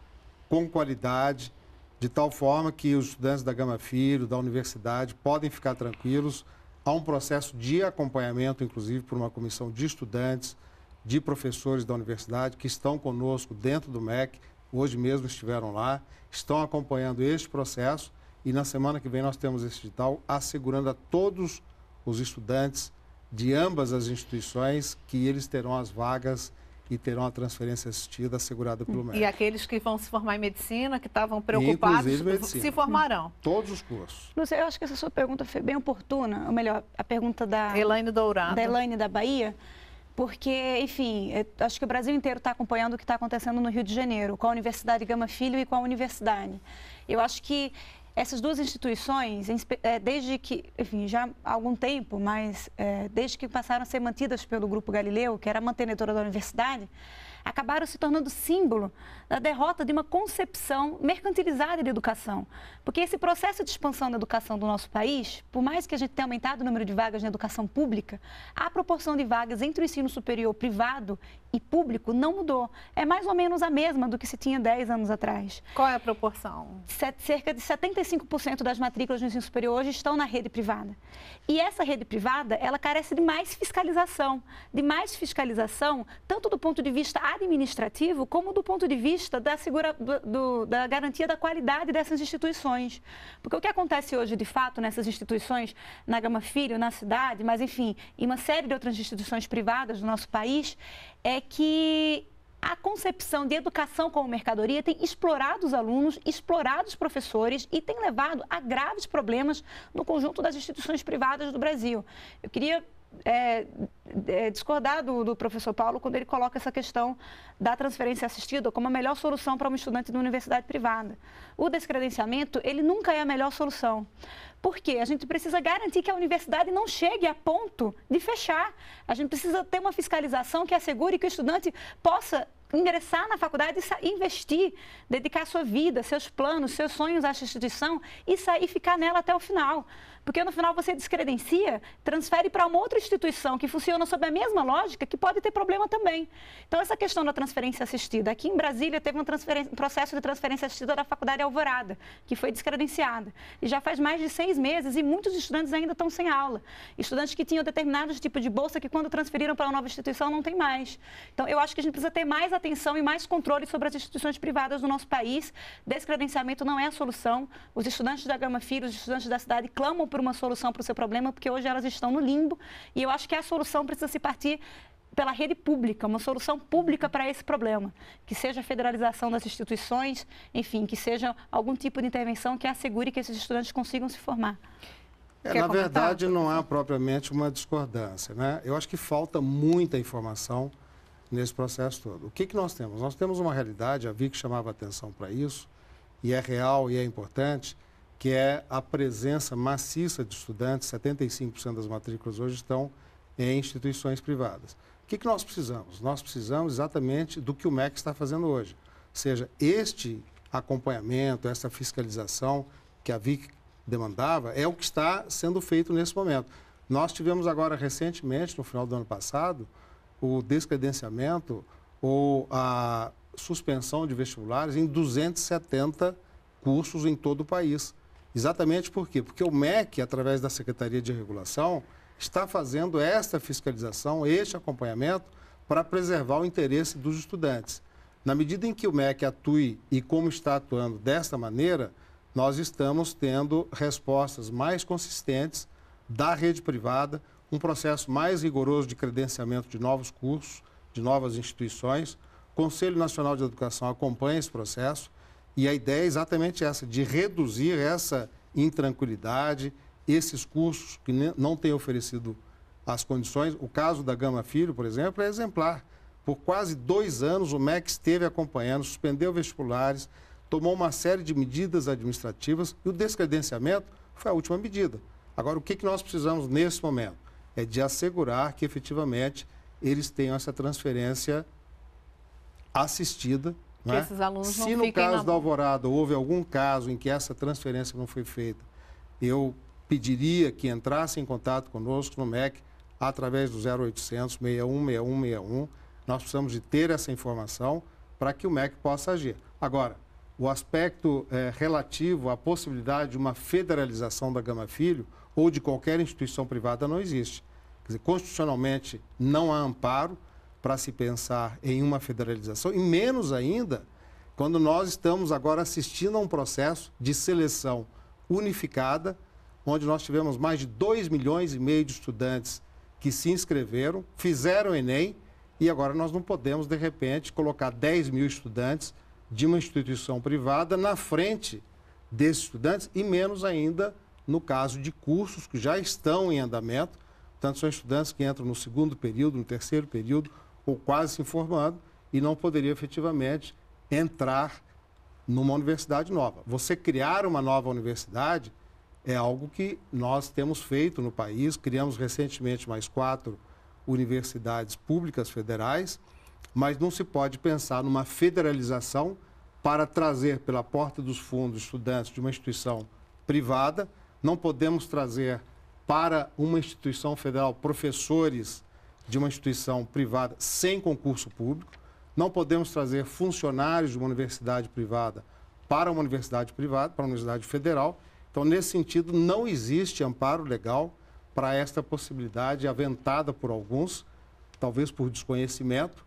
com qualidade de tal forma que os estudantes da Gama Filho, da universidade, podem ficar tranquilos. Há um processo de acompanhamento, inclusive, por uma comissão de estudantes, de professores da universidade que estão conosco dentro do MEC, hoje mesmo estiveram lá, estão acompanhando este processo e na semana que vem nós temos esse edital assegurando a todos os estudantes de ambas as instituições que eles terão as vagas e terão a transferência assistida assegurada pelo médico. E aqueles que vão se formar em medicina, que estavam preocupados, se formarão? Todos os cursos. Lúcia, eu acho que essa sua pergunta foi bem oportuna, ou melhor, a pergunta da... Elaine Dourado. Da Elaine da Bahia, porque, enfim, é, acho que o Brasil inteiro está acompanhando o que está acontecendo no Rio de Janeiro, com a Universidade Gama Filho e com a Universidade. Eu acho que essas duas instituições, é, desde que, enfim, já há algum tempo, mas é, desde que passaram a ser mantidas pelo Grupo Galileu, que era mantenedora da universidade, acabaram se tornando símbolo da derrota de uma concepção mercantilizada de educação. Porque esse processo de expansão da educação do nosso país, por mais que a gente tenha aumentado o número de vagas na educação pública, a proporção de vagas entre o ensino superior privado e público não mudou. É mais ou menos a mesma do que se tinha 10 anos atrás. Qual é a proporção? Cerca de 75% das matrículas no ensino superior hoje estão na rede privada. E essa rede privada, ela carece de mais fiscalização, de mais fiscalização, tanto do ponto de vista administrativo, como do ponto de vista da, segura, do, da garantia da qualidade dessas instituições. Porque o que acontece hoje, de fato, nessas instituições, na Gama Filho, na cidade, mas enfim, em uma série de outras instituições privadas do nosso país, é que a concepção de educação como mercadoria tem explorado os alunos, explorado os professores e tem levado a graves problemas no conjunto das instituições privadas do Brasil. Eu queria é, é, discordar do, do, professor Paulo quando ele coloca essa questão da transferência assistida como a melhor solução para um estudante de universidade privada. O descredenciamento, ele nunca é a melhor solução. Por quê? A gente precisa garantir que a universidade não chegue a ponto de fechar. A gente precisa ter uma fiscalização que assegure que o estudante possa ingressar na faculdade e investir, dedicar sua vida, seus planos, seus sonhos à instituição e sair ficar nela até o final. Porque no final você descredencia, transfere para uma outra instituição que funciona sob a mesma lógica, que pode ter problema também. Então, essa questão da transferência assistida. Aqui em Brasília teve um, processo de transferência assistida da Faculdade Alvorada, que foi descredenciada. E já faz mais de seis meses e muitos estudantes ainda estão sem aula. Estudantes que tinham determinados tipos de bolsa que, quando transferiram para uma nova instituição, não tem mais. Então, eu acho que a gente precisa ter mais atenção e mais controle sobre as instituições privadas do nosso país. Descredenciamento não é a solução. Os estudantes da Gama Filho, os estudantes da cidade clamam por uma solução para o seu problema, porque hoje elas estão no limbo. E eu acho que a solução precisa se partir pela rede pública, uma solução pública para esse problema, que seja a federalização das instituições, enfim, que seja algum tipo de intervenção que assegure que esses estudantes consigam se formar. É, na verdade, não há propriamente uma discordância. Né? Eu acho que falta muita informação nesse processo todo. O que, que nós temos? Nós temos uma realidade, a Vic chamava atenção para isso, e é real e é importante, que é a presença maciça de estudantes, 75% das matrículas hoje estão em instituições privadas. O que, que nós precisamos? Nós precisamos exatamente do que o MEC está fazendo hoje. Ou seja, este acompanhamento, essa fiscalização que a VIC demandava, é o que está sendo feito nesse momento. Nós tivemos agora recentemente, no final do ano passado, o descredenciamento ou a suspensão de vestibulares em 270 cursos em todo o país. Exatamente por quê? Porque o MEC, através da Secretaria de Regulação, está fazendo esta fiscalização, este acompanhamento, para preservar o interesse dos estudantes. Na medida em que o MEC atue e como está atuando desta maneira, nós estamos tendo respostas mais consistentes da rede privada, um processo mais rigoroso de credenciamento de novos cursos, de novas instituições. O Conselho Nacional de Educação acompanha esse processo, e a ideia é exatamente essa, de reduzir essa intranquilidade, esses cursos que não têm oferecido as condições. O caso da Gama Filho, por exemplo, é exemplar. Por quase dois anos, o MEC esteve acompanhando, suspendeu vestibulares, tomou uma série de medidas administrativas e o descredenciamento foi a última medida. Agora, o que nós precisamos nesse momento? É de assegurar que efetivamente eles tenham essa transferência assistida né? que né? esses alunos não Se no caso na... da Alvorada houve algum caso em que essa transferência não foi feita, eu pediria que entrasse em contato conosco no MEC através do 0800 616161. Nós precisamos de ter essa informação para que o MEC possa agir. Agora, o aspecto é, relativo à possibilidade de uma federalização da Gama Filho ou de qualquer instituição privada não existe. Quer dizer, constitucionalmente não há amparo, para se pensar em uma federalização, e menos ainda quando nós estamos agora assistindo a um processo de seleção unificada, onde nós tivemos mais de 2 milhões e meio de estudantes que se inscreveram, fizeram o Enem, e agora nós não podemos, de repente, colocar 10 mil estudantes de uma instituição privada na frente desses estudantes, e menos ainda no caso de cursos que já estão em andamento. tanto são estudantes que entram no segundo período, no terceiro período, ou quase se formando e não poderia efetivamente entrar numa universidade nova. Você criar uma nova universidade é algo que nós temos feito no país, criamos recentemente mais quatro universidades públicas federais, mas não se pode pensar numa federalização para trazer pela porta dos fundos estudantes de uma instituição privada, não podemos trazer para uma instituição federal professores de uma instituição privada sem concurso público. Não podemos trazer funcionários de uma universidade privada para uma universidade privada, para uma universidade federal. Então, nesse sentido, não existe amparo legal para esta possibilidade aventada por alguns, talvez por desconhecimento,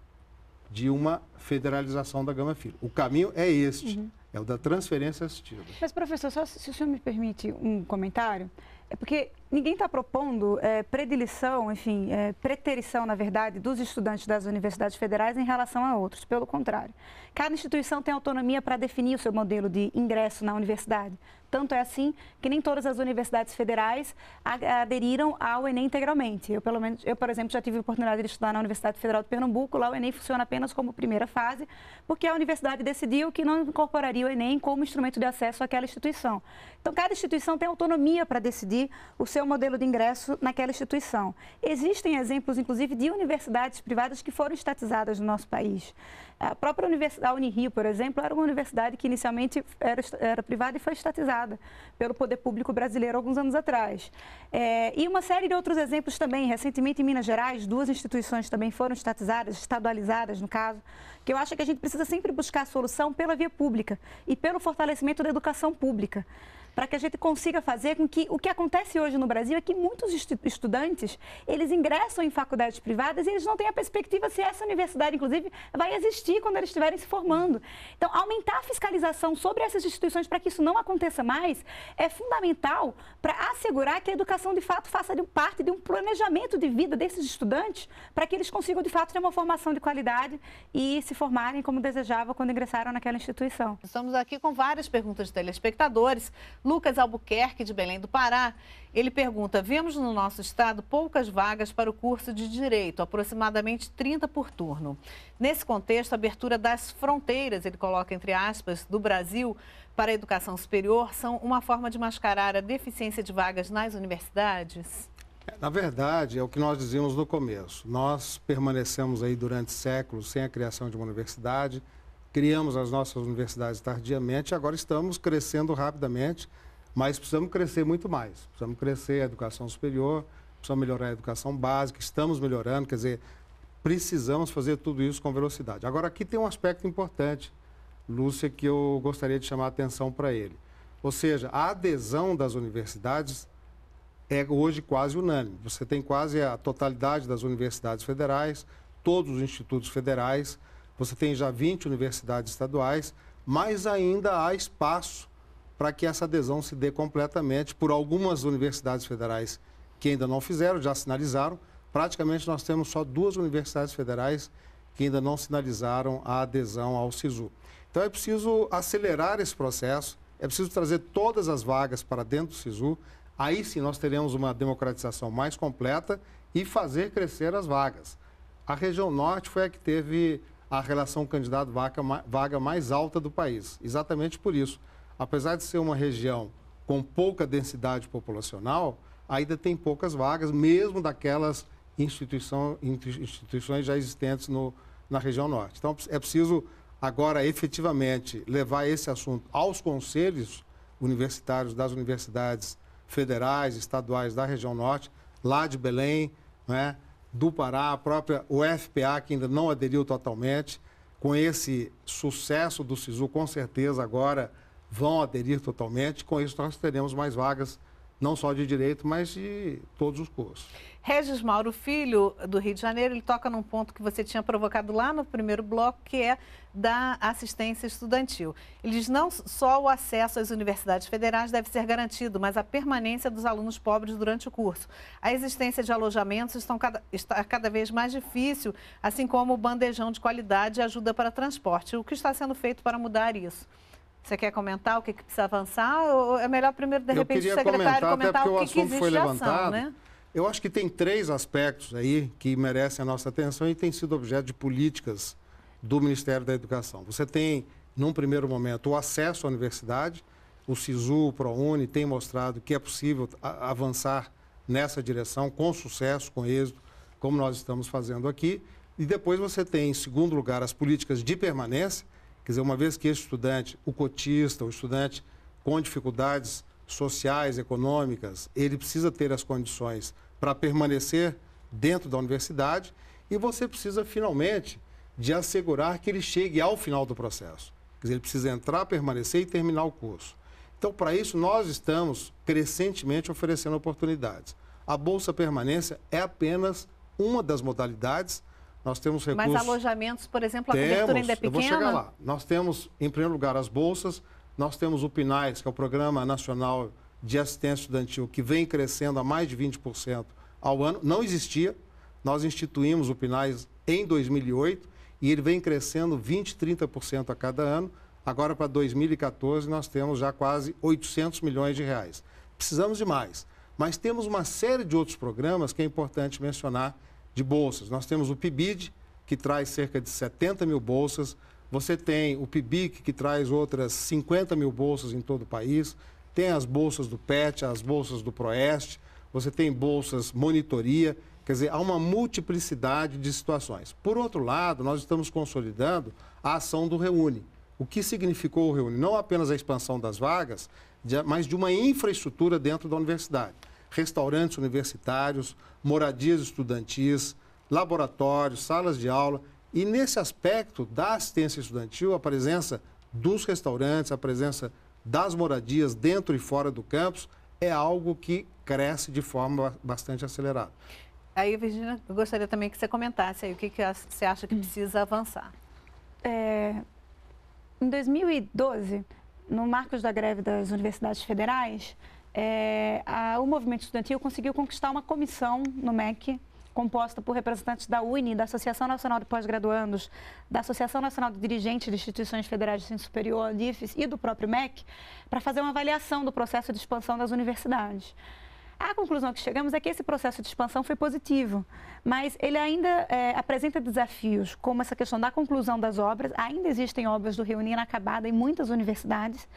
de uma federalização da Gama Filho. O caminho é este, uhum. é o da transferência assistida. Mas, professor, só se o senhor me permite um comentário, é porque ninguém está propondo é, predileção, enfim, é, preterição, na verdade, dos estudantes das universidades federais em relação a outros. Pelo contrário, cada instituição tem autonomia para definir o seu modelo de ingresso na universidade. Tanto é assim que nem todas as universidades federais aderiram ao Enem integralmente. Eu, pelo menos, eu, por exemplo, já tive a oportunidade de estudar na Universidade Federal de Pernambuco. Lá o Enem funciona apenas como primeira fase, porque a universidade decidiu que não incorporaria o Enem como instrumento de acesso àquela instituição. Então, cada instituição tem autonomia para decidir o seu seu modelo de ingresso naquela instituição. Existem exemplos, inclusive, de universidades privadas que foram estatizadas no nosso país. A própria Universidade a Unirio, por exemplo, era uma universidade que inicialmente era, era privada e foi estatizada pelo poder público brasileiro alguns anos atrás. É, e uma série de outros exemplos também. Recentemente, em Minas Gerais, duas instituições também foram estatizadas, estadualizadas, no caso, que eu acho que a gente precisa sempre buscar a solução pela via pública e pelo fortalecimento da educação pública para que a gente consiga fazer com que o que acontece hoje no Brasil é que muitos estudantes, eles ingressam em faculdades privadas e eles não têm a perspectiva se essa universidade, inclusive, vai existir quando eles estiverem se formando. Então, aumentar a fiscalização sobre essas instituições para que isso não aconteça mais é fundamental para assegurar que a educação, de fato, faça de parte de um planejamento de vida desses estudantes para que eles consigam, de fato, ter uma formação de qualidade e se formarem como desejavam quando ingressaram naquela instituição. Estamos aqui com várias perguntas de telespectadores. Lucas Albuquerque, de Belém do Pará, ele pergunta: Vemos no nosso estado poucas vagas para o curso de direito, aproximadamente 30 por turno. Nesse contexto, a abertura das fronteiras, ele coloca entre aspas, do Brasil para a educação superior, são uma forma de mascarar a deficiência de vagas nas universidades? Na verdade, é o que nós dizíamos no começo. Nós permanecemos aí durante séculos sem a criação de uma universidade criamos as nossas universidades tardiamente, agora estamos crescendo rapidamente, mas precisamos crescer muito mais. Precisamos crescer a educação superior, precisamos melhorar a educação básica, estamos melhorando, quer dizer, precisamos fazer tudo isso com velocidade. Agora, aqui tem um aspecto importante, Lúcia, que eu gostaria de chamar a atenção para ele. Ou seja, a adesão das universidades é hoje quase unânime. Você tem quase a totalidade das universidades federais, todos os institutos federais você tem já 20 universidades estaduais, mas ainda há espaço para que essa adesão se dê completamente por algumas universidades federais que ainda não fizeram, já sinalizaram. Praticamente nós temos só duas universidades federais que ainda não sinalizaram a adesão ao SISU. Então é preciso acelerar esse processo, é preciso trazer todas as vagas para dentro do SISU. Aí sim nós teremos uma democratização mais completa e fazer crescer as vagas. A região norte foi a que teve a relação candidato-vaga mais alta do país. Exatamente por isso. Apesar de ser uma região com pouca densidade populacional, ainda tem poucas vagas, mesmo daquelas instituições já existentes no, na região norte. Então, é preciso agora efetivamente levar esse assunto aos conselhos universitários das universidades federais, estaduais da região norte, lá de Belém, né? do Pará, a própria UFPA, que ainda não aderiu totalmente. Com esse sucesso do SISU, com certeza agora vão aderir totalmente. Com isso, nós teremos mais vagas não só de direito, mas de todos os cursos. Regis Mauro Filho, do Rio de Janeiro, ele toca num ponto que você tinha provocado lá no primeiro bloco, que é da assistência estudantil. Ele diz não só o acesso às universidades federais deve ser garantido, mas a permanência dos alunos pobres durante o curso. A existência de alojamentos estão cada, está cada vez mais difícil, assim como o bandejão de qualidade e ajuda para transporte. O que está sendo feito para mudar isso? Você quer comentar o que, que precisa avançar? Ou é melhor primeiro, de repente, o secretário comentar, comentar até o, o que, que existe foi levantado, ação, né? Eu acho que tem três aspectos aí que merecem a nossa atenção e têm sido objeto de políticas do Ministério da Educação. Você tem, num primeiro momento, o acesso à universidade. O SISU, o ProUni, tem mostrado que é possível avançar nessa direção com sucesso, com êxito, como nós estamos fazendo aqui. E depois você tem, em segundo lugar, as políticas de permanência Quer dizer, uma vez que esse estudante, o cotista, o estudante com dificuldades sociais, econômicas, ele precisa ter as condições para permanecer dentro da universidade e você precisa finalmente de assegurar que ele chegue ao final do processo. Quer dizer, ele precisa entrar, permanecer e terminar o curso. Então, para isso, nós estamos crescentemente oferecendo oportunidades. A Bolsa Permanência é apenas uma das modalidades nós temos recursos. Mas alojamentos, por exemplo, a temos, cobertura ainda é pequena? Eu vou chegar lá. Nós temos, em primeiro lugar, as bolsas. Nós temos o PNAES, que é o Programa Nacional de Assistência Estudantil, que vem crescendo a mais de 20% ao ano. Não existia. Nós instituímos o PNAES em 2008 e ele vem crescendo 20, 30% a cada ano. Agora, para 2014, nós temos já quase 800 milhões de reais. Precisamos de mais. Mas temos uma série de outros programas que é importante mencionar de bolsas. Nós temos o PIBID, que traz cerca de 70 mil bolsas. Você tem o PIBIC, que traz outras 50 mil bolsas em todo o país. Tem as bolsas do PET, as bolsas do Proeste. Você tem bolsas monitoria. Quer dizer, há uma multiplicidade de situações. Por outro lado, nós estamos consolidando a ação do Reúne. O que significou o Reúne? Não apenas a expansão das vagas, mas de uma infraestrutura dentro da universidade restaurantes universitários, moradias estudantis, laboratórios, salas de aula. E nesse aspecto da assistência estudantil, a presença dos restaurantes, a presença das moradias dentro e fora do campus é algo que cresce de forma bastante acelerada. Aí, Virginia, eu gostaria também que você comentasse aí o que, que você acha que hum. precisa avançar. É, em 2012, no marco da greve das universidades federais, é, a, o movimento estudantil conseguiu conquistar uma comissão no MEC composta por representantes da UNI, da Associação Nacional de Pós-Graduandos, da Associação Nacional de Dirigentes de Instituições Federais de Ensino Superior, (anifes) e do próprio MEC, para fazer uma avaliação do processo de expansão das universidades. A conclusão que chegamos é que esse processo de expansão foi positivo, mas ele ainda é, apresenta desafios, como essa questão da conclusão das obras. Ainda existem obras do Rio Unir inacabadas em muitas universidades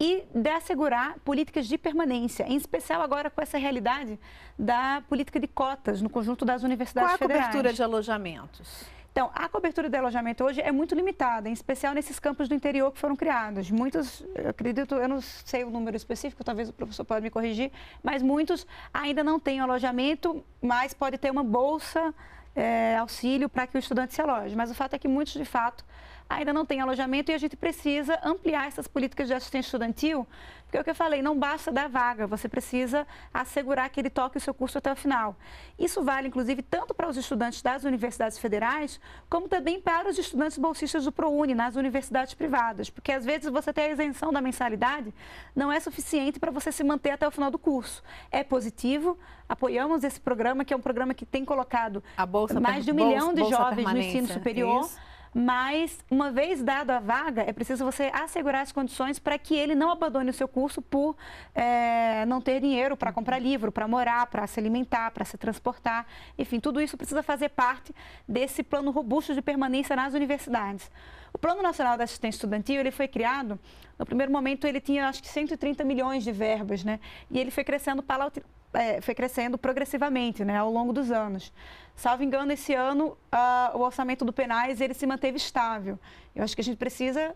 e de assegurar políticas de permanência, em especial agora com essa realidade da política de cotas no conjunto das universidades Qual a federais. cobertura de alojamentos? Então, a cobertura de alojamento hoje é muito limitada, em especial nesses campos do interior que foram criados. Muitos, eu acredito, eu não sei o número específico, talvez o professor pode me corrigir, mas muitos ainda não têm alojamento, mas pode ter uma bolsa, é, auxílio para que o estudante se aloje. Mas o fato é que muitos, de fato, ainda não tem alojamento e a gente precisa ampliar essas políticas de assistência estudantil, porque é o que eu falei, não basta dar vaga, você precisa assegurar que ele toque o seu curso até o final. Isso vale, inclusive, tanto para os estudantes das universidades federais, como também para os estudantes bolsistas do ProUni, nas universidades privadas, porque às vezes você ter a isenção da mensalidade não é suficiente para você se manter até o final do curso. É positivo, apoiamos esse programa, que é um programa que tem colocado mais de um bolsa, milhão de jovens no ensino superior. É isso mas uma vez dada a vaga, é preciso você assegurar as condições para que ele não abandone o seu curso por é, não ter dinheiro para comprar livro, para morar, para se alimentar, para se transportar. Enfim, tudo isso precisa fazer parte desse plano robusto de permanência nas universidades. O Plano Nacional de Assistência Estudantil, ele foi criado, no primeiro momento ele tinha acho que 130 milhões de verbas, né? E ele foi crescendo, eh, foi crescendo progressivamente, né, ao longo dos anos. Salvo engano, esse ano uh, o orçamento do Penais ele se manteve estável. Eu acho que a gente precisa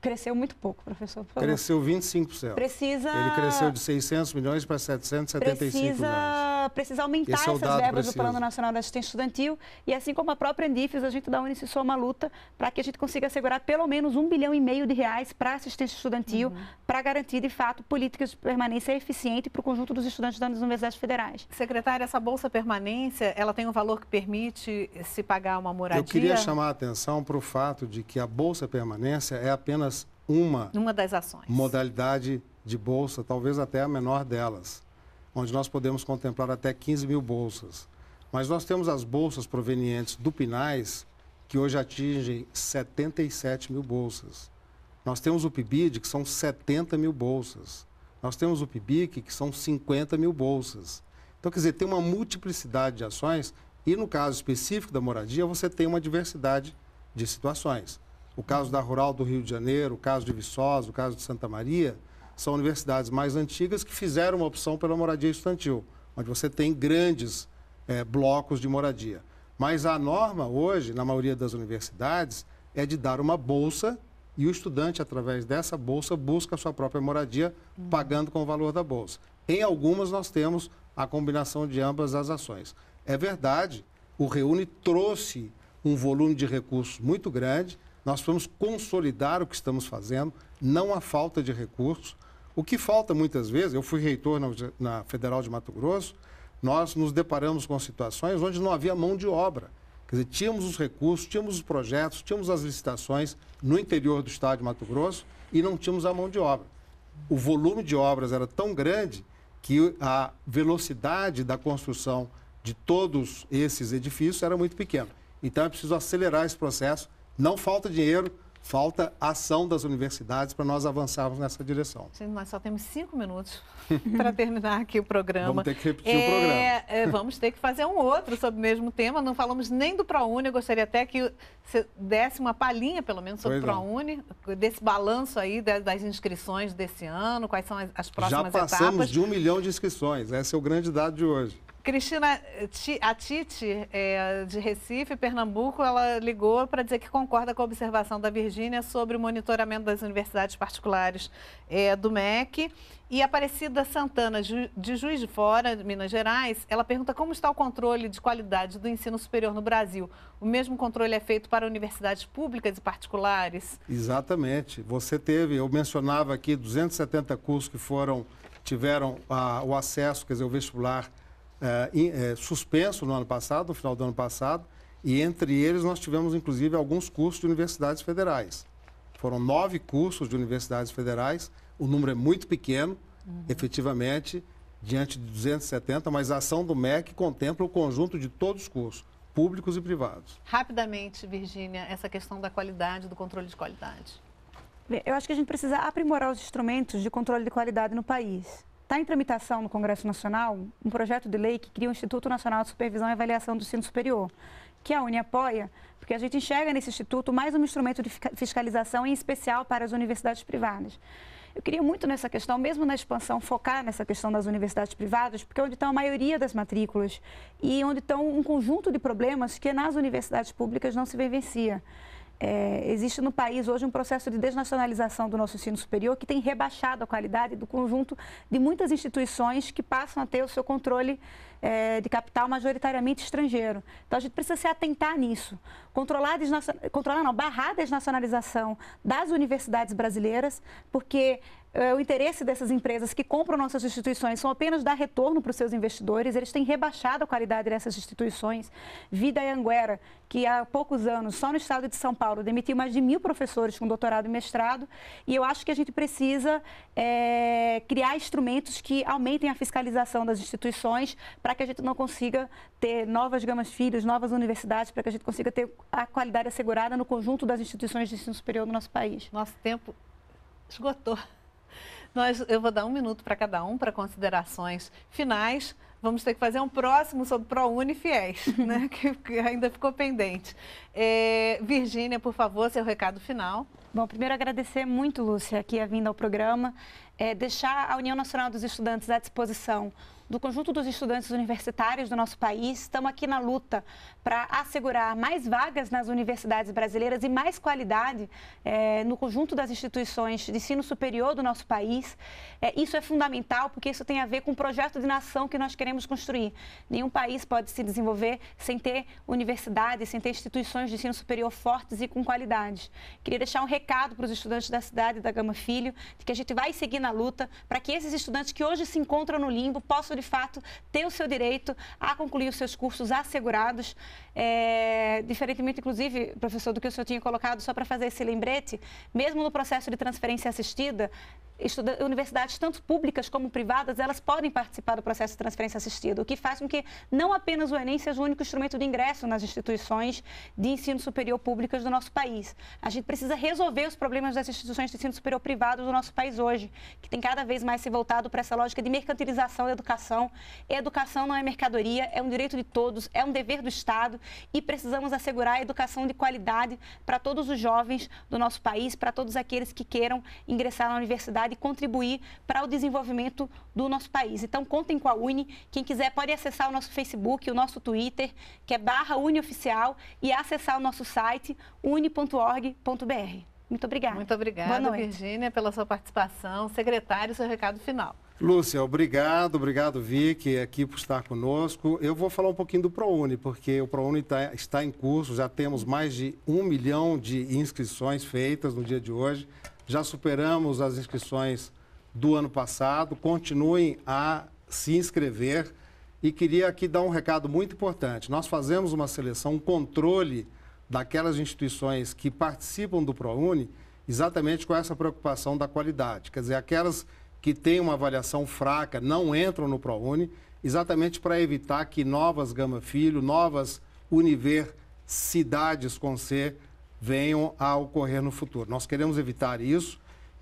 cresceu muito pouco, professor. Cresceu 25%. Precisa... Ele cresceu de 600 milhões para 775 precisa... milhões. Precisa aumentar Esse é essas verbas precisa. do Plano Nacional de Assistência Estudantil e assim como a própria Andifes, a gente da Unicef só uma luta para que a gente consiga assegurar pelo menos um bilhão e meio de reais para assistência estudantil, uhum. para garantir, de fato, políticas de permanência eficiente para o conjunto dos estudantes das universidades federais. Secretária, essa bolsa permanência, ela tem um valor que permite se pagar uma moradia? Eu queria chamar a atenção para o fato de que a bolsa permanência é a apenas uma, uma das ações. modalidade de bolsa, talvez até a menor delas, onde nós podemos contemplar até 15 mil bolsas. Mas nós temos as bolsas provenientes do PINAIS, que hoje atingem 77 mil bolsas. Nós temos o PIBID, que são 70 mil bolsas. Nós temos o PIBIC, que são 50 mil bolsas. Então, quer dizer, tem uma multiplicidade de ações e, no caso específico da moradia, você tem uma diversidade de situações o caso da Rural do Rio de Janeiro, o caso de Viçosa, o caso de Santa Maria, são universidades mais antigas que fizeram uma opção pela moradia estudantil, onde você tem grandes é, blocos de moradia. Mas a norma hoje, na maioria das universidades, é de dar uma bolsa e o estudante, através dessa bolsa, busca a sua própria moradia, uhum. pagando com o valor da bolsa. Em algumas, nós temos a combinação de ambas as ações. É verdade, o Reúne trouxe um volume de recursos muito grande, nós precisamos consolidar o que estamos fazendo, não há falta de recursos. O que falta muitas vezes, eu fui reitor na, na Federal de Mato Grosso, nós nos deparamos com situações onde não havia mão de obra. Quer dizer, tínhamos os recursos, tínhamos os projetos, tínhamos as licitações no interior do estado de Mato Grosso e não tínhamos a mão de obra. O volume de obras era tão grande que a velocidade da construção de todos esses edifícios era muito pequena. Então é preciso acelerar esse processo não falta dinheiro, falta ação das universidades para nós avançarmos nessa direção. Gente, nós só temos cinco minutos [laughs] para terminar aqui o programa. Vamos ter que repetir é, o programa. É, vamos ter que fazer um outro sobre o mesmo tema. Não falamos nem do ProUni. Eu gostaria até que você desse uma palhinha, pelo menos, sobre o é. ProUni, desse balanço aí das inscrições desse ano, quais são as, próximas etapas. Já passamos etapas. de um milhão de inscrições. Esse é o grande dado de hoje. Cristina, eh, a Titi, é, de Recife, Pernambuco, ela ligou para dizer que concorda com a observação da Virgínia sobre o monitoramento das universidades particulares é, do MEC. E a Aparecida Santana, de Juiz de Fora, Minas Gerais, ela pergunta como está o controle de qualidade do ensino superior no Brasil. O mesmo controle é feito para universidades públicas e particulares? Exatamente. Você teve, eu mencionava aqui, 270 cursos que foram tiveram ah, o acesso, quer dizer, o vestibular é, é, suspenso no ano passado, no final do ano passado, e entre eles nós tivemos inclusive alguns cursos de universidades federais. Foram nove cursos de universidades federais, o número é muito pequeno, uhum. efetivamente, diante de 270, mas a ação do MEC contempla o conjunto de todos os cursos, públicos e privados. Rapidamente, Virgínia, essa questão da qualidade, do controle de qualidade. Eu acho que a gente precisa aprimorar os instrumentos de controle de qualidade no país. Está em tramitação no Congresso Nacional um projeto de lei que cria o Instituto Nacional de Supervisão e Avaliação do Ensino Superior, que a Uni apoia, porque a gente enxerga nesse instituto mais um instrumento de fiscalização, em especial para as universidades privadas. Eu queria muito nessa questão, mesmo na expansão, focar nessa questão das universidades privadas, porque é onde estão a maioria das matrículas e onde estão um conjunto de problemas que nas universidades públicas não se vivencia. É, existe no país hoje um processo de desnacionalização do nosso ensino superior que tem rebaixado a qualidade do conjunto de muitas instituições que passam a ter o seu controle é, de capital majoritariamente estrangeiro. Então a gente precisa se atentar nisso, controlar, controlar não, barrar a desnacionalização das universidades brasileiras, porque eh, o interesse dessas empresas que compram nossas instituições são apenas dar retorno para os seus investidores, eles têm rebaixado a qualidade dessas instituições. Vida Anguera, que há poucos anos, só no estado de São Paulo, demitiu mais de mil professores com doutorado e mestrado, e eu acho que a gente precisa é, criar instrumentos que aumentem a fiscalização das instituições para que a gente não consiga ter novas gamas filhos, novas universidades, para que a gente consiga ter a qualidade assegurada no conjunto das instituições de ensino superior do nosso país. Nosso tempo esgotou. Nós, eu vou dar um minuto para cada um para considerações finais. Vamos ter que fazer um próximo sobre ProUni Fiéis, [laughs] né? que, que, ainda ficou pendente. É, Virgínia, por favor, seu recado final. Bom, primeiro agradecer muito, Lúcia, aqui a vinda ao programa, é, deixar a União Nacional dos Estudantes à disposição do conjunto dos estudantes universitários do nosso país, estamos aqui na luta para assegurar mais vagas nas universidades brasileiras e mais qualidade é, no conjunto das instituições de ensino superior do nosso país. É, isso é fundamental porque isso tem a ver com o projeto de nação que nós queremos construir. Nenhum país pode se desenvolver sem ter universidades, sem ter instituições de ensino superior fortes e com qualidade. Queria deixar um recado para os estudantes da cidade da Gama Filho, de que a gente vai seguir na luta para que esses estudantes que hoje se encontram no limbo possam de fato, ter o seu direito a concluir os seus cursos assegurados, é, diferentemente, inclusive, professor, do que o senhor tinha colocado, só para fazer esse lembrete, mesmo no processo de transferência assistida, universidades, tanto públicas como privadas, elas podem participar do processo de transferência assistida, o que faz com que não apenas o Enem seja o único instrumento de ingresso nas instituições de ensino superior públicas do nosso país. A gente precisa resolver os problemas das instituições de ensino superior privado do nosso país hoje, que tem cada vez mais se voltado para essa lógica de mercantilização da educação. Educação não é mercadoria, é um direito de todos, é um dever do Estado e precisamos assegurar a educação de qualidade para todos os jovens do nosso país, para todos aqueles que queiram ingressar na universidade sociedade e contribuir para o desenvolvimento do nosso país. Então, contem com a Uni. Quem quiser pode acessar o nosso Facebook, o nosso Twitter, que é barra UniOficial, e acessar o nosso site uni.org.br. Muito obrigada. Muito obrigada, Virgínia, pela sua participação. Secretário, seu recado final. Lúcia, obrigado, obrigado Vicky aqui por estar conosco. Eu vou falar um pouquinho do ProUni, porque o ProUni tá, está em curso, já temos mais de um milhão de inscrições feitas no dia de hoje. Já superamos as inscrições do ano passado. Continuem a se inscrever. E queria aqui dar um recado muito importante. Nós fazemos uma seleção, um controle daquelas instituições que participam do ProUni, exatamente com essa preocupação da qualidade. Quer dizer, aquelas que têm uma avaliação fraca não entram no ProUni, exatamente para evitar que novas Gama Filho, novas Univer, cidades com C, venham a ocorrer no futuro. Nós queremos evitar isso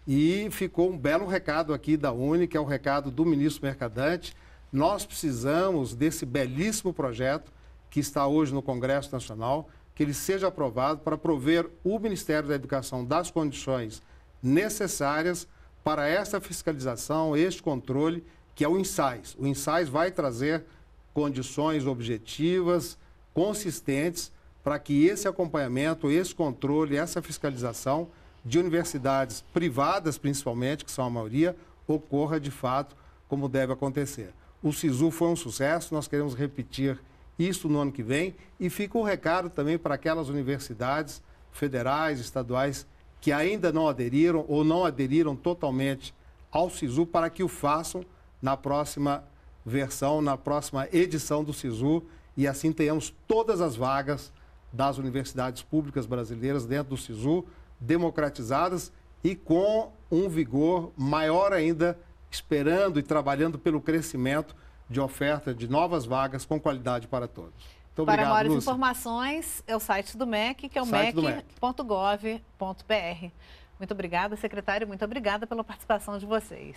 e ficou um belo recado aqui da Uni, que é o recado do ministro Mercadante. Nós precisamos desse belíssimo projeto que está hoje no Congresso Nacional, que ele seja aprovado para prover o Ministério da Educação das condições necessárias para essa fiscalização, este controle, que é o INSAIS. O INSAIS vai trazer condições objetivas, consistentes, para que esse acompanhamento, esse controle, essa fiscalização de universidades privadas, principalmente, que são a maioria, ocorra de fato como deve acontecer. O SISU foi um sucesso, nós queremos repetir isso no ano que vem e fica o recado também para aquelas universidades federais, estaduais que ainda não aderiram ou não aderiram totalmente ao SISU para que o façam na próxima versão, na próxima edição do SISU e assim tenhamos todas as vagas das universidades públicas brasileiras dentro do SISU, democratizadas e com um vigor maior ainda, esperando e trabalhando pelo crescimento de oferta de novas vagas com qualidade para todos. Muito para maiores Lúcia. informações, é o site do MEC, que é o mec.gov.br. Muito obrigada, secretário, muito obrigada pela participação de vocês.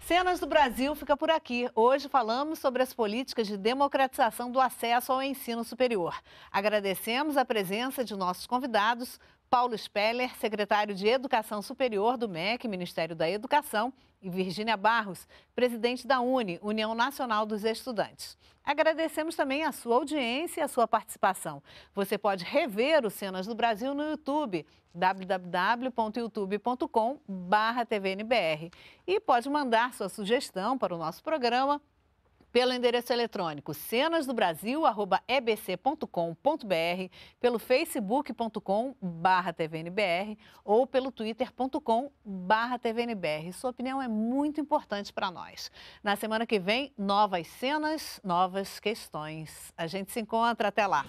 Cenas do Brasil fica por aqui. Hoje falamos sobre as políticas de democratização do acesso ao ensino superior. Agradecemos a presença de nossos convidados, Paulo Speller, secretário de Educação Superior do MEC, Ministério da Educação, e Virgínia Barros, presidente da UNE, União Nacional dos Estudantes. Agradecemos também a sua audiência e a sua participação. Você pode rever os Cenas do Brasil no YouTube, www.youtube.com.br tvnbr e pode mandar sua sugestão para o nosso programa pelo endereço eletrônico cenasdobrasil@ebc.com.br, pelo facebookcom ou pelo twittercom Sua opinião é muito importante para nós. Na semana que vem, novas cenas, novas questões. A gente se encontra até lá.